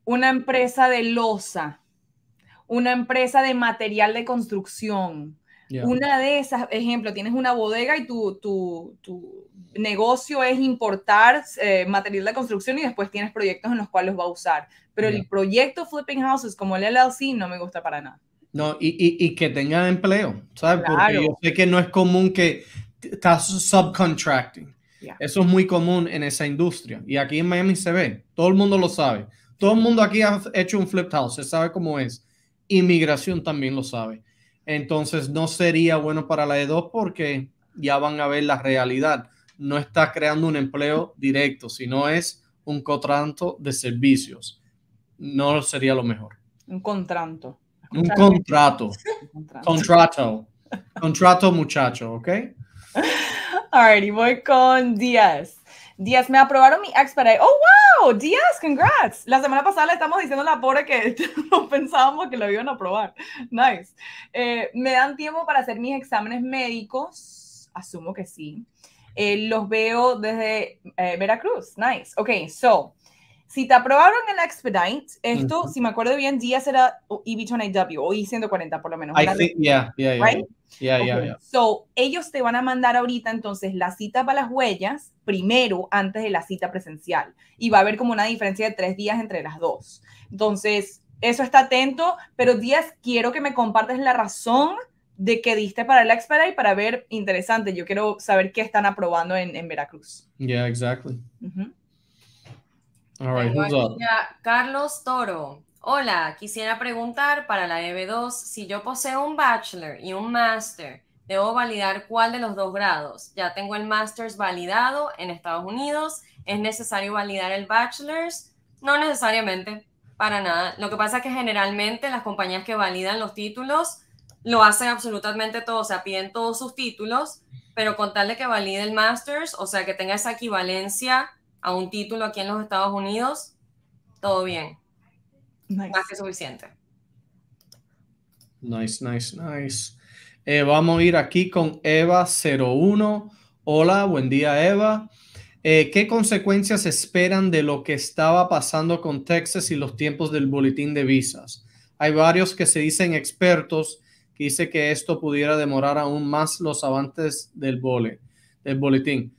una empresa de losa una empresa de material de construcción. Una de esas, ejemplo, tienes una bodega y tu, tu, negocio es importar eh, material de construcción y después tienes proyectos en los cuales los va a usar. Pero el proyecto Flipping Houses como el LLC no me gusta para nada. No, y, que tenga empleo, ¿sabes? Porque yo sé que no es común que estás subcontracting. Eso es muy común en esa industria. Y aquí en Miami se ve, todo el mundo lo sabe. Todo el mundo aquí ha hecho un flip house, se sabe cómo es inmigración también lo sabe. Entonces no sería bueno para la E2 porque ya van a ver la realidad. No está creando un empleo directo, sino es un contrato de servicios. No sería lo mejor. Un contrato. Un contrato. contrato. Contrato. muchacho, ¿ok? Y voy con Díaz. Díaz, me aprobaron mi expedite. ¡Oh, wow! Díaz, congrats. La semana pasada le estamos diciendo a la pobre que no pensábamos que lo iban a aprobar. Nice. Eh, ¿Me dan tiempo para hacer mis exámenes médicos? Asumo que sí. Eh, los veo desde eh, Veracruz. Nice. Ok, so si te aprobaron el expedite, esto, si me acuerdo bien, Díaz era EB-290W o i 140 por lo menos. I think, yeah, yeah, So, ellos te van a mandar ahorita entonces la cita para las huellas primero antes de la cita presencial y va a haber como una diferencia de tres días entre las dos. Entonces, eso está atento, pero Díaz, quiero que me compartas la razón de que diste para el expedite para ver, interesante, yo quiero saber qué están aprobando en, Veracruz. Yeah, exactly. Carlos Toro. Hola, quisiera preguntar para la EB2 si yo poseo un bachelor y un master, debo validar cuál de los dos grados. Ya tengo el master's validado en Estados Unidos. ¿Es necesario validar el bachelor's? No necesariamente, para nada. Lo que pasa es que generalmente las compañías que validan los títulos lo hacen absolutamente todo, o sea, piden todos sus títulos, pero con tal de que valide el master's, o sea, que tenga esa equivalencia a un título aquí en los Estados Unidos, todo bien. Más que suficiente. Nice, nice, nice. Eh, vamos a ir aquí con Eva01. Hola, buen día Eva. Eh, ¿Qué consecuencias esperan de lo que estaba pasando con Texas y los tiempos del boletín de visas? Hay varios que se dicen expertos que dice que esto pudiera demorar aún más los avances del, bole, del boletín.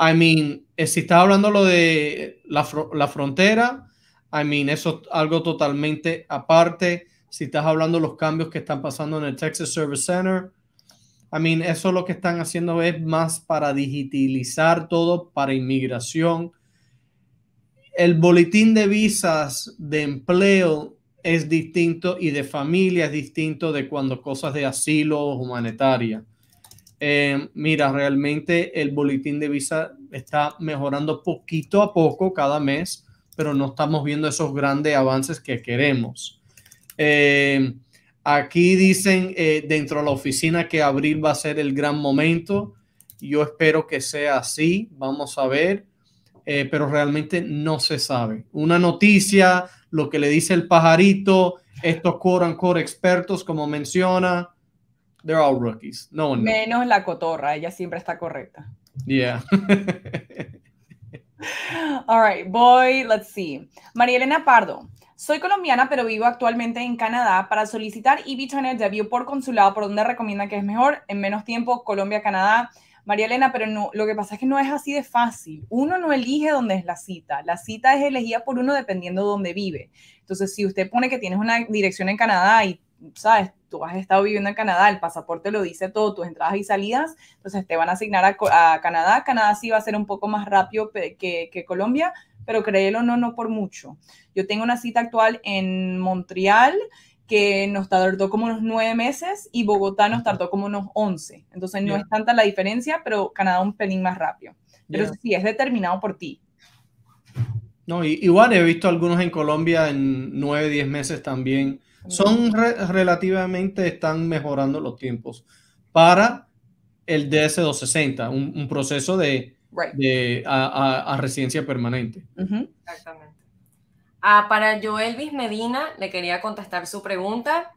I mean, eh, si estás hablando lo de la, frontera, I mean, eso es algo totalmente aparte. Si estás hablando los cambios que están pasando en el Texas Service Center, I mean, eso lo que están haciendo es más para digitalizar todo, para inmigración. El boletín de visas de empleo es distinto y de familia es distinto de cuando cosas de asilo o humanitaria. Eh, mira, realmente el boletín de visa está mejorando poquito a poco cada mes, pero no estamos viendo esos grandes avances que queremos. Eh, aquí dicen eh, dentro de la oficina que abril va a ser el gran momento. Yo espero que sea así, vamos a ver, pero realmente no se sabe. Una noticia, lo que le dice el pajarito, estos core and core expertos, como menciona, they're all rookies. No one Menos la cotorra, ella siempre está correcta. Yeah. all right, boy, let's see. María Elena Pardo. Soy colombiana, pero vivo actualmente en Canadá. Para solicitar ya vio por consulado, ¿por donde recomienda que es mejor? En menos tiempo, Colombia, Canadá. María Elena, pero no, lo que pasa es que no es así de fácil. Uno no elige dónde es la cita. La cita es elegida por uno dependiendo de dónde vive. Entonces, si usted pone que tienes una dirección en Canadá y sabes, tú has estado viviendo en Canadá, el pasaporte lo dice todo, tus entradas y salidas, entonces te van a asignar a, Canadá. Canadá sí va a ser un poco más rápido que, Colombia, pero créelo o no, no por mucho. Yo tengo una cita actual en Montreal que nos tardó como unos nueve meses y Bogotá nos tardó como unos once. Entonces no es tanta la diferencia, pero Canadá un pelín más rápido. Pero sí, es determinado por ti. No, igual he visto algunos en Colombia en nueve, diez meses también son relativamente, están mejorando los tiempos para el DS260, un, proceso de, a, residencia permanente. Exactamente. Ah, para Joelvis Medina, le quería contestar su pregunta.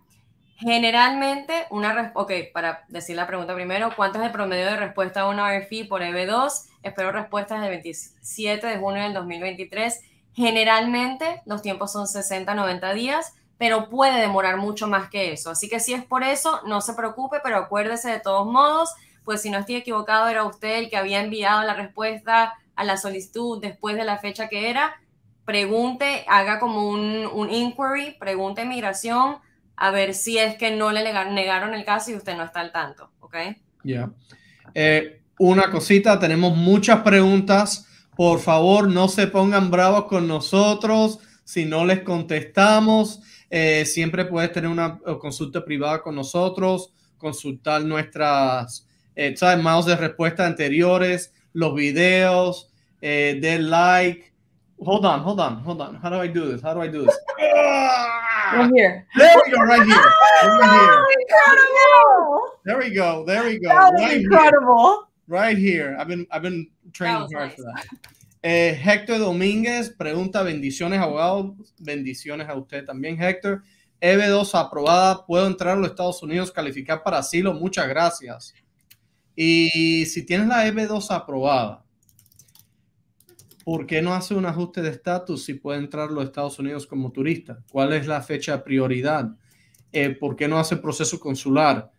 Generalmente, una para decir la pregunta primero, ¿cuánto es el promedio de respuesta a una RFI por EB2? Espero respuestas del 27 de junio del 2023. Generalmente, los tiempos son 60-90 días pero puede demorar mucho más que eso. Así que si es por eso, no se preocupe, pero acuérdese de todos modos, pues si no estoy equivocado, era usted el que había enviado la respuesta a la solicitud después de la fecha que era. Pregunte, haga como un, un inquiry, pregunte migración a ver si es que no le negaron el caso y usted no está al tanto, ¿ok? Ya. Eh, una cosita, tenemos muchas preguntas. Por favor, no se pongan bravos con nosotros si no les contestamos. Eh, siempre puedes tener una eh, consulta privada con nosotros, consultar nuestras eh, mouse de respuesta anteriores, los videos, eh, del like. Hold on, hold on, hold on. How do I do this? How do I do this? Right here. There we go, right here. Right here. There we go. There we go. incredible. Right here. I've been I've been training hard for that. Eh, Héctor Domínguez pregunta, bendiciones abogado, bendiciones a usted también, Héctor. EB2 aprobada, puedo entrar a los Estados Unidos, calificar para asilo, muchas gracias. Y si tienes la EB2 aprobada, ¿por qué no hace un ajuste de estatus si puede entrar a los Estados Unidos como turista? ¿Cuál es la fecha de prioridad? Eh, ¿Por qué no hace proceso consular?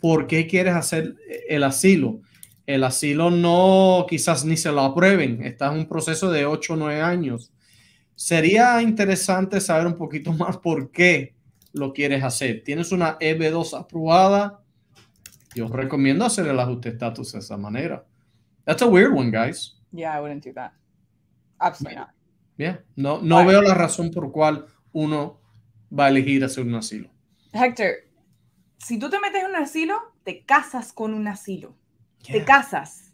¿Por qué quieres hacer el asilo? el asilo no, quizás ni se lo aprueben. Está en un proceso de 8 o 9 años. Sería interesante saber un poquito más por qué lo quieres hacer. Tienes una EB2 aprobada. Yo recomiendo hacer el ajuste de estatus de esa manera. That's a weird one, guys. Yeah, I wouldn't do that. Absolutely not. Yeah. No, no veo la razón por cual uno va a elegir hacer un asilo. Hector, si tú te metes en un asilo, te casas con un asilo te casas.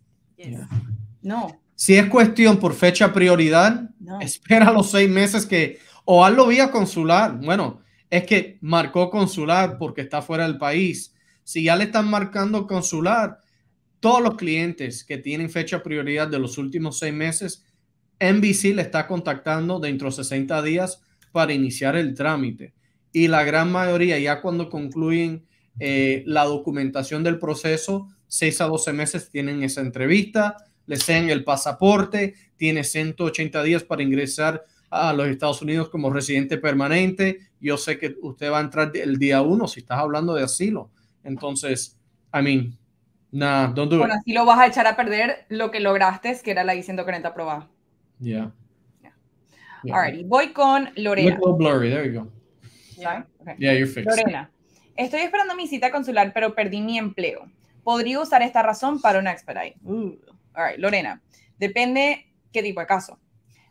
No. Si es cuestión por fecha prioridad, espera los seis meses que o hazlo vía consular. Bueno, es que marcó consular porque está fuera del país. Si ya le están marcando consular, todos los clientes que tienen fecha prioridad de los últimos seis meses, NBC le está contactando dentro de 60 días para iniciar el trámite. Y la gran mayoría, ya cuando concluyen eh, la documentación del proceso, 6 a 12 meses tienen esa entrevista, le sean el pasaporte, tiene 180 días para ingresar a los Estados Unidos como residente permanente. Yo sé que usted va a entrar el día uno si estás hablando de asilo. Entonces, I mean, nah, don't do Con asilo vas a echar a perder lo que lograste, es que era la I-140 aprobada. Yeah. yeah. yeah. voy con Lorena. Look blurry, there you go. Yeah. yeah, you're fixed. Lorena, estoy esperando mi cita consular, pero perdí mi empleo podría usar esta razón para un expedite. Uh. Lorena, depende qué tipo de caso.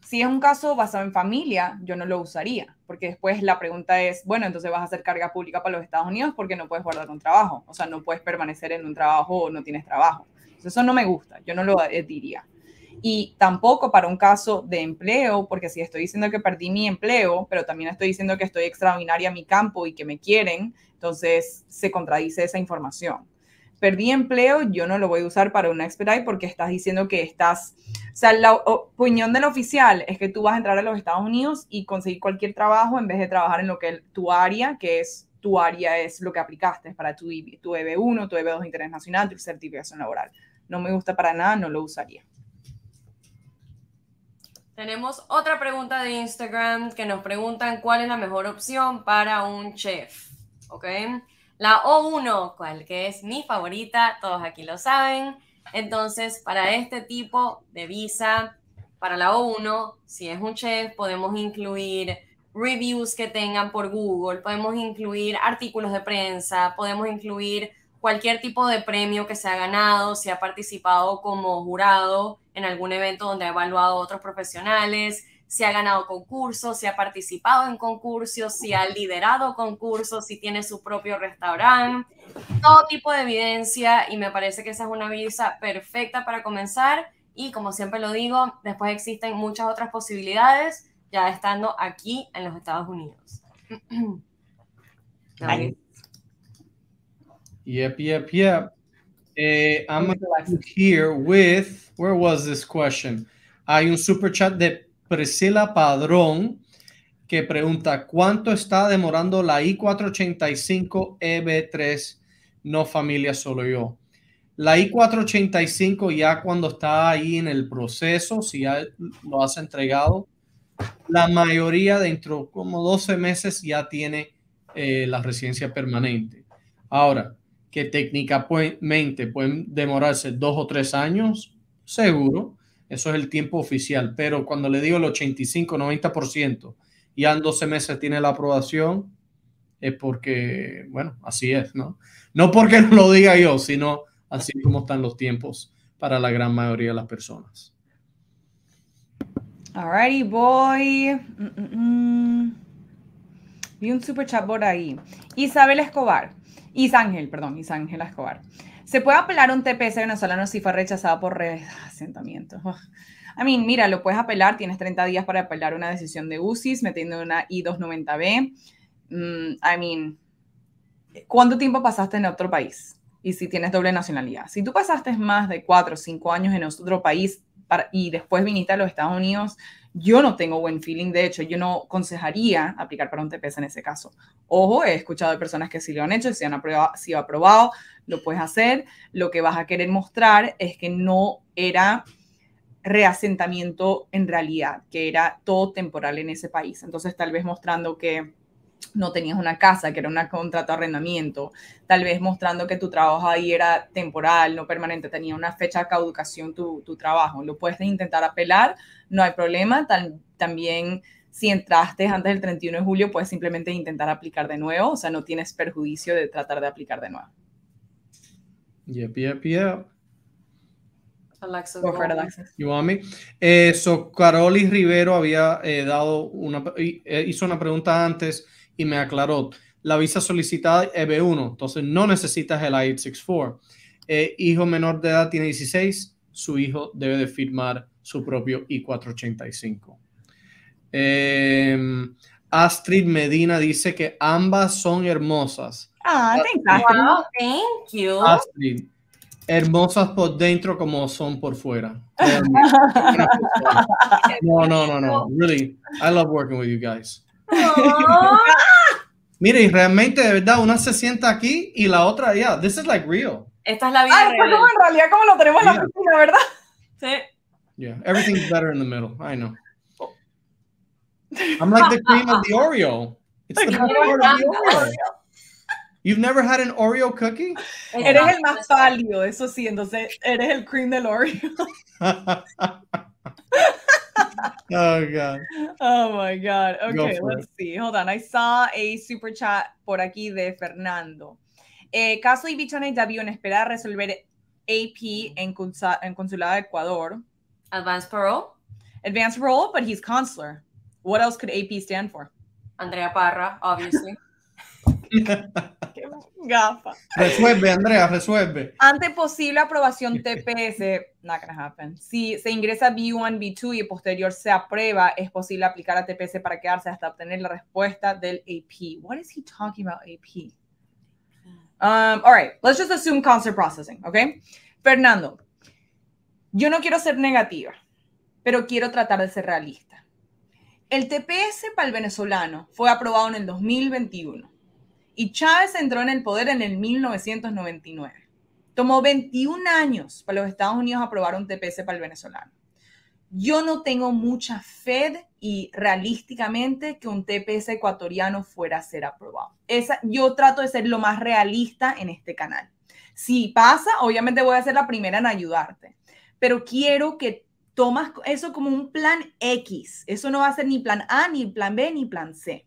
Si es un caso basado en familia, yo no lo usaría, porque después la pregunta es, bueno, entonces vas a hacer carga pública para los Estados Unidos porque no puedes guardar un trabajo, o sea, no puedes permanecer en un trabajo o no tienes trabajo. eso no me gusta, yo no lo eh, diría. Y tampoco para un caso de empleo, porque si estoy diciendo que perdí mi empleo, pero también estoy diciendo que estoy extraordinaria en mi campo y que me quieren, entonces se contradice esa información perdí empleo, yo no lo voy a usar para una expedite porque estás diciendo que estás, o sea, la opinión del oficial es que tú vas a entrar a los Estados Unidos y conseguir cualquier trabajo en vez de trabajar en lo que tu área, que es tu área, es lo que aplicaste para tu, tu EB1, tu EB2 internacional, tu certificación laboral. No me gusta para nada, no lo usaría. Tenemos otra pregunta de Instagram que nos preguntan cuál es la mejor opción para un chef. ¿Ok? La O1, cual que es mi favorita, todos aquí lo saben. Entonces, para este tipo de visa, para la O1, si es un chef, podemos incluir reviews que tengan por Google, podemos incluir artículos de prensa, podemos incluir cualquier tipo de premio que se ha ganado, si ha participado como jurado en algún evento donde ha evaluado a otros profesionales, si ha ganado concursos, si ha participado en concursos, si ha liderado concursos, si tiene su propio restaurante, todo tipo de evidencia y me parece que esa es una visa perfecta para comenzar y como siempre lo digo, después existen muchas otras posibilidades ya estando aquí en los Estados Unidos. Yep, yep, yep. Eh, here with, where was this question? Hay un super chat de Priscila Padrón, que pregunta, ¿cuánto está demorando la I485 EB3? No familia, solo yo. La I485 ya cuando está ahí en el proceso, si ya lo has entregado, la mayoría dentro como 12 meses ya tiene eh, la residencia permanente. Ahora, que técnicamente pueden demorarse dos o tres años, seguro, eso es el tiempo oficial. Pero cuando le digo el 85, 90% y en 12 meses tiene la aprobación, es porque, bueno, así es, ¿no? No porque no lo diga yo, sino así como están los tiempos para la gran mayoría de las personas. Alrighty, boy. Mm, mm, mm. Vi un super chat por ahí. Isabel Escobar. Isangel, perdón, Isángel Escobar. ¿Se puede apelar un TPS venezolano si fue rechazado por reasentamiento? Ah, I mean, mira, lo puedes apelar, tienes 30 días para apelar una decisión de UCIS metiendo una I-290B. Mm, I mean, ¿cuánto tiempo pasaste en otro país? Y si tienes doble nacionalidad. Si tú pasaste más de 4 o 5 años en otro país y después viniste a los Estados Unidos, yo no tengo buen feeling, de hecho, yo no aconsejaría aplicar para un TPS en ese caso. Ojo, he escuchado de personas que sí lo han hecho, se han aprobado, si aprobado, lo puedes hacer. Lo que vas a querer mostrar es que no era reasentamiento en realidad, que era todo temporal en ese país. Entonces, tal vez mostrando que no tenías una casa, que era un contrato de arrendamiento, tal vez mostrando que tu trabajo ahí era temporal, no permanente, tenía una fecha de caducación tu, trabajo. Lo puedes intentar apelar, no hay problema. también si entraste antes del 31 de julio, puedes simplemente intentar aplicar de nuevo, o sea, no tienes perjuicio de tratar de aplicar de nuevo. Yep, yep, yep. Alexa, Rivero había eh, dado una, eh, hizo una pregunta antes y me aclaró, la visa solicitada b 1 entonces no necesitas el I-864. Eh, hijo menor de edad tiene 16, su hijo debe de firmar su propio I-485. Em, Astrid Medina dice que ambas son hermosas. Ah, ah thank you. hermosas por dentro como son por fuera. No, no, no, no. Really, I love working with you guys. Oh. Mire, y realmente, de verdad, una se sienta aquí y la otra allá. this is like real. Esta es la vida ah, real. Como en realidad como lo tenemos en la piscina ¿verdad? Sí. Yeah, everything's better in the middle. I know. I'm like the cream of the Oreo. It's the of the Oreo. You've never had an Oreo cookie? eres el más pálido, eso sí, entonces eres el cream del Oreo. oh god. Oh my god. Okay, Go let's it. see. Hold on. I saw a super chat por aquí de Fernando. Eh, caso IBHNW en espera resolver AP en, consul en Consulado de Ecuador. Advanced parole? Advanced parole, but he's consular. What else could AP stand for? Andrea Parra, obviously. Gafa. Resuelve, Andrea, resuelve. Ante posible aprobación TPS, not gonna happen. Si se ingresa B1, B2 y posterior se aprueba, es posible aplicar a TPS para quedarse hasta obtener la respuesta del AP. What is he talking about AP? Um, all right, let's just assume concert processing, okay? Fernando, yo no quiero ser negativa, pero quiero tratar de ser realista. El TPS para el venezolano fue aprobado en el 2021 y Chávez entró en el poder en el 1999. Tomó 21 años para los Estados Unidos aprobar un TPS para el venezolano. Yo no tengo mucha fe y realísticamente que un TPS ecuatoriano fuera a ser aprobado. Esa, yo trato de ser lo más realista en este canal. Si pasa, obviamente voy a ser la primera en ayudarte, pero quiero que tomas eso como un plan X. Eso no va a ser ni plan A, ni plan B, ni plan C.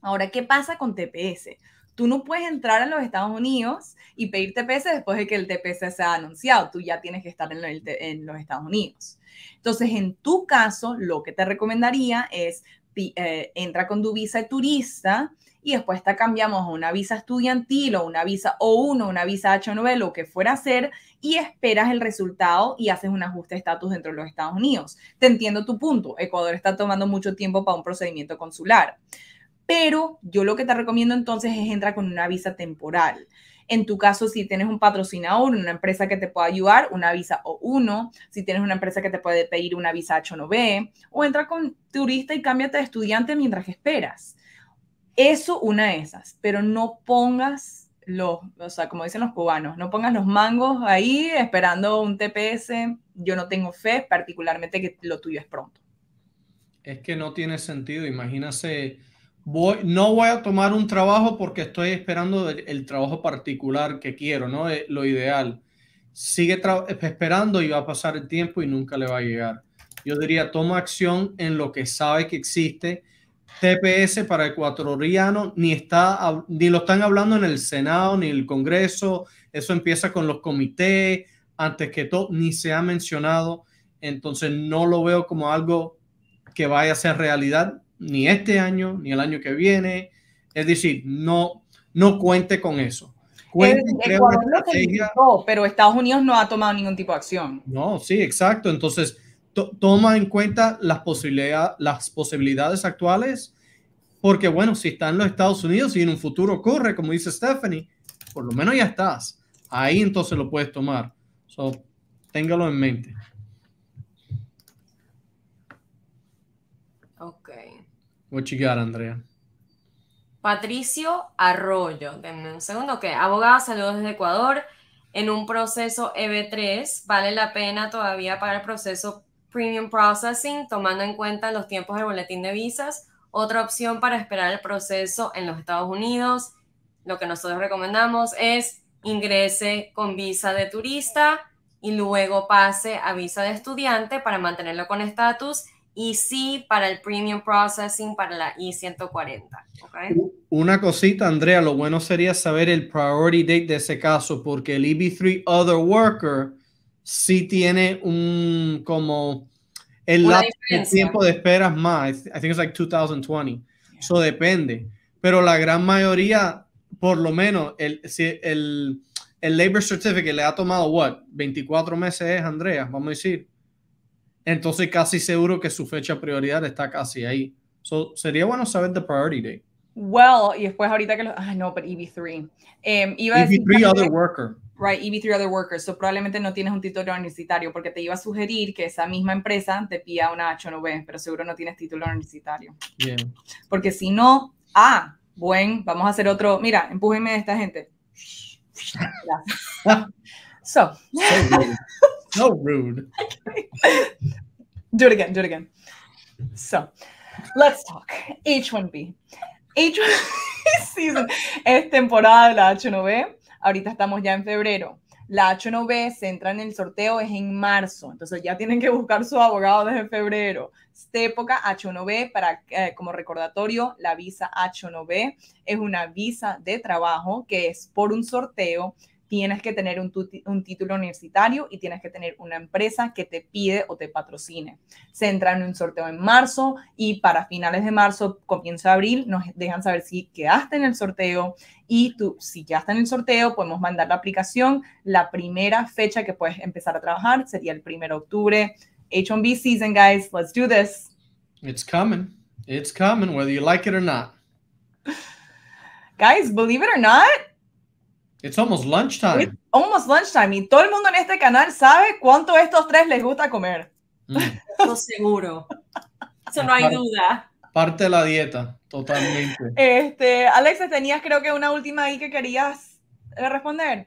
Ahora, ¿qué pasa con TPS? Tú no puedes entrar a los Estados Unidos y pedir TPS después de que el TPS sea anunciado. Tú ya tienes que estar en, los Estados Unidos. Entonces, en tu caso, lo que te recomendaría es eh, entra con tu visa de turista y después te cambiamos a una visa estudiantil o una visa O1, una visa H9, lo que fuera a ser, y esperas el resultado y haces un ajuste de estatus dentro de los Estados Unidos. Te entiendo tu punto. Ecuador está tomando mucho tiempo para un procedimiento consular pero yo lo que te recomiendo entonces es entrar con una visa temporal. En tu caso, si tienes un patrocinador, una empresa que te pueda ayudar, una visa O1, si tienes una empresa que te puede pedir una visa H1B, o entra con turista y cámbiate de estudiante mientras esperas. Eso, una de esas, pero no pongas los, o sea, como dicen los cubanos, no pongas los mangos ahí esperando un TPS. Yo no tengo fe, particularmente que lo tuyo es pronto. Es que no tiene sentido. Imagínase no voy a tomar un trabajo porque estoy esperando el, trabajo particular que quiero, ¿no? Es eh, lo ideal. Sigue esperando y va a pasar el tiempo y nunca le va a llegar. Yo diría, toma acción en lo que sabe que existe. TPS para ecuatoriano ni, está, ni lo están hablando en el Senado ni el Congreso. Eso empieza con los comités. Antes que todo, ni se ha mencionado. Entonces no lo veo como algo que vaya a ser realidad ni este año, ni el año que viene. Es decir, no, no cuente con eso. pero Estados Unidos no ha tomado ningún tipo de acción. No, sí, exacto. Entonces, toma en cuenta las, posibilidades, las posibilidades actuales, porque bueno, si está en los Estados Unidos y en un futuro ocurre, como dice Stephanie, por lo menos ya estás. Ahí entonces lo puedes tomar. So, téngalo en mente. What you Andrea? Patricio Arroyo, denme un segundo, que abogado, saludos desde Ecuador, en un proceso EB3, ¿vale la pena todavía para el proceso Premium Processing, tomando en cuenta los tiempos del boletín de visas? Otra opción para esperar el proceso en los Estados Unidos, lo que nosotros recomendamos es ingrese con visa de turista y luego pase a visa de estudiante para mantenerlo con estatus y sí para el premium processing para la I-140. Una cosita, Andrea, lo bueno sería saber el priority date de ese caso, porque el EB3 Other Worker sí tiene un como el, tiempo de espera más. I think it's like 2020. Eso depende. Pero la gran mayoría, por lo menos, el, Labor Certificate le ha tomado, what, 24 meses, Andrea, vamos a decir entonces casi seguro que su fecha prioridad está casi ahí. sería bueno saber the priority day? Well, y después ahorita que lo... Ay, no, pero EB3. Um, em, iba EB3 other worker. Right, EB3 other worker. So probablemente no tienes un título universitario porque te iba a sugerir que esa misma empresa te pida una H1B, pero seguro no tienes título universitario. Bien. Porque si no, ah, buen, vamos a hacer otro. Mira, empújenme a esta gente. so No rude. do it again. Do it again. So let's talk H1B. H1B es temporada de la H1B. Ahorita estamos ya en febrero. La H1B se entra en el sorteo es en marzo, entonces ya tienen que buscar su abogado desde febrero. Esta época H1B para eh, como recordatorio, la visa H1B es una visa de trabajo que es por un sorteo tienes que tener un, título universitario y tienes que tener una empresa que te pide o te patrocine. Se entra en un sorteo en marzo y para finales de marzo, comienzo de abril, nos dejan saber si quedaste en el sorteo y tú, si quedaste en el sorteo, podemos mandar la aplicación. La primera fecha que puedes empezar a trabajar sería el 1 de octubre. H1B season, guys. Let's do this. It's coming. It's coming, whether you like it or not. Guys, believe it or not, It's almost lunchtime. It's almost lunchtime. Y todo el mundo en este canal sabe cuánto a estos tres les gusta comer. Mm. Lo seguro. Eso no hay duda. Parte de la dieta, totalmente. Este, Alex, tenías creo que una última ahí que querías eh, responder.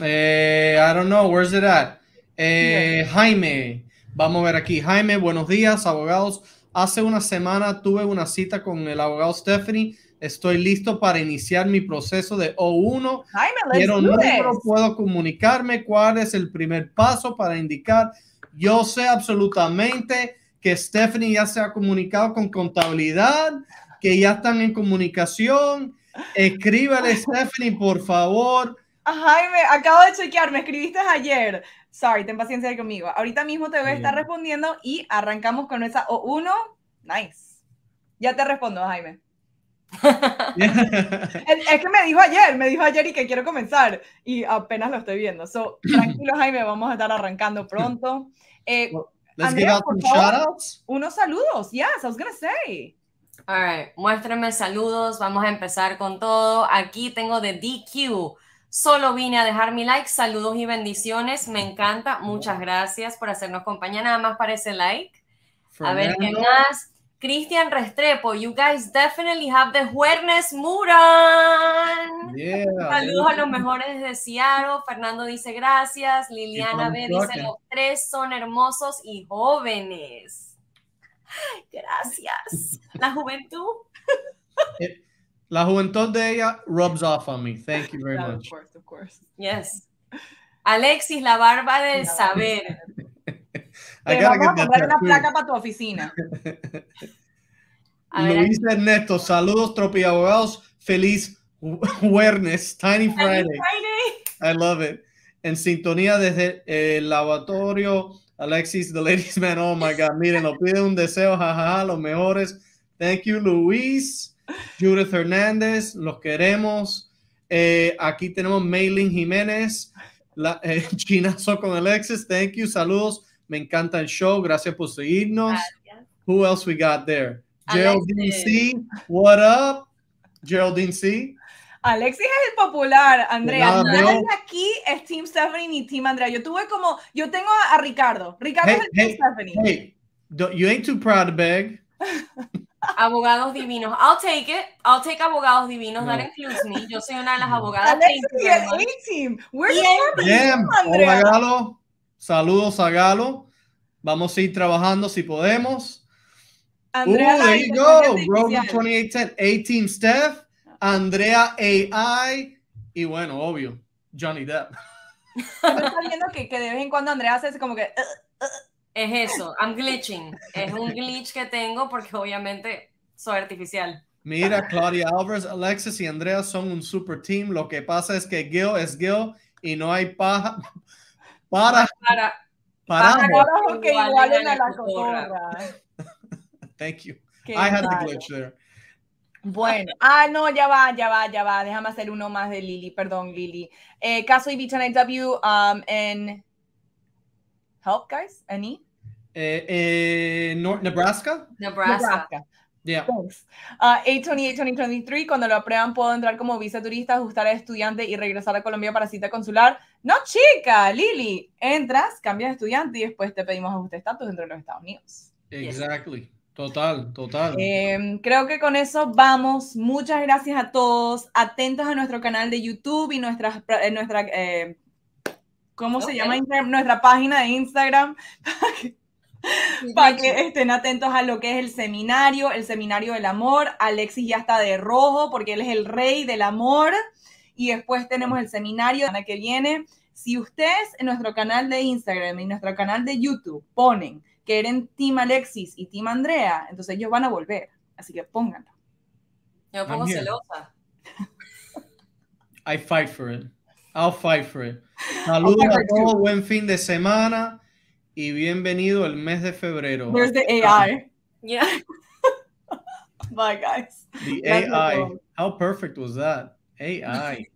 Eh, I don't know, where's it at? Eh, Jaime, vamos a ver aquí. Jaime, buenos días, abogados. Hace una semana tuve una cita con el abogado Stephanie Estoy listo para iniciar mi proceso de O1. Jaime, Quiero no puedo comunicarme cuál es el primer paso para indicar. Yo sé absolutamente que Stephanie ya se ha comunicado con contabilidad, que ya están en comunicación. Escríbale, Stephanie, por favor. Jaime, acabo de chequear, me escribiste ayer. Sorry, ten paciencia conmigo. Ahorita mismo te voy a estar respondiendo y arrancamos con esa O1. Nice. Ya te respondo, Jaime. es que me dijo ayer, me dijo ayer y que quiero comenzar y apenas lo estoy viendo. So, tranquilo Jaime, vamos a estar arrancando pronto. Eh, give out shoutouts. Unos saludos, yes, I was gonna say. All muéstrame saludos, vamos a empezar con todo. Aquí tengo de DQ. Solo vine a dejar mi like, saludos y bendiciones, me encanta, muchas gracias por hacernos compañía, nada más para ese like. A ver qué más. Cristian Restrepo, you guys definitely have the Juernes Muran. Saludos a los mejores de Seattle. Fernando dice gracias. Liliana B dice los tres son hermosos y jóvenes. Gracias. La juventud. Eh, la juventud de ella rubs off on me. Thank you very much. Of course, of course. Yes. Alexis, la barba del saber vamos a comprar una placa para tu oficina. Luis Ernesto, saludos tropiabogados, feliz Wednesday, Tiny Friday. I love it. En sintonía desde el lavatorio, Alexis, the ladies man, oh my God, miren, nos pide un deseo, jajaja, los mejores. Thank you, Luis. Judith Hernández, los queremos. Eh, aquí tenemos Maylin Jiménez, la, eh, Socon con Alexis, thank you, saludos. Me encanta el show. Gracias por seguirnos. Who else we got there? Geraldine C. What up? Geraldine C. Alexis es el popular, Andrea. Nada de aquí es Team Stephanie ni Team Andrea. Yo tuve como, yo tengo a, Ricardo. Ricardo es el Team Stephanie. Hey, you ain't too proud to beg. Abogados divinos. I'll take it. I'll take abogados divinos. No. That includes me. Yo soy una de las abogadas. Alexis, team. We're yeah. Damn. Andrea. Saludos a Galo. Vamos a ir trabajando si podemos. Andrea, there you go. Roman 2810, A-Team Steph, Andrea AI y bueno, obvio, Johnny Depp. Estoy viendo que, de vez en cuando Andrea hace como que... Uh, uh, uh". Es eso, I'm glitching. Es un glitch que tengo porque obviamente soy artificial. Mira, Claudia Alvarez, Alexis y Andrea son un super team. Lo que pasa es que Gil es Gil y no hay paja, para. Para. Para. que igualen a la cotorra. Thank you. I had the glitch there. Bueno, ah, no, ya va, ya va, ya va. Déjame hacer uno más de Lili, perdón, Lili. Eh, caso beat um, en. Help, guys? Any? Eh, eh, Nebraska? Nebraska. Nebraska. Yeah. Thanks. Uh, ah, 2023 cuando lo aprueban, puedo entrar como visa turista, ajustar a estudiante y regresar a Colombia para cita consular. No, chica, Lili, entras, cambias de estudiante y después te pedimos ajuste de estatus dentro de los Estados Unidos. Exactly. Total, total. Em, creo que con eso vamos. Muchas gracias a todos. Atentos a nuestro canal de YouTube y nuestras, eh, nuestra, eh, ¿cómo se llama? Nuestra página de Instagram. Para que estén atentos a lo que es el seminario, el seminario del amor. Alexis ya está de rojo porque él es el rey del amor. Y después tenemos el seminario de que viene. Si ustedes en nuestro canal de Instagram y nuestro canal de YouTube ponen que eran Team Alexis y Team Andrea, entonces ellos van a volver. Así que pónganlo. Yo pongo celosa. I fight for it. I'll fight for it. Oh Saludos a todos, buen fin de semana y bienvenido al mes de febrero. There's the AI. Yeah. Bye, guys. The AI. How perfect was that? AI.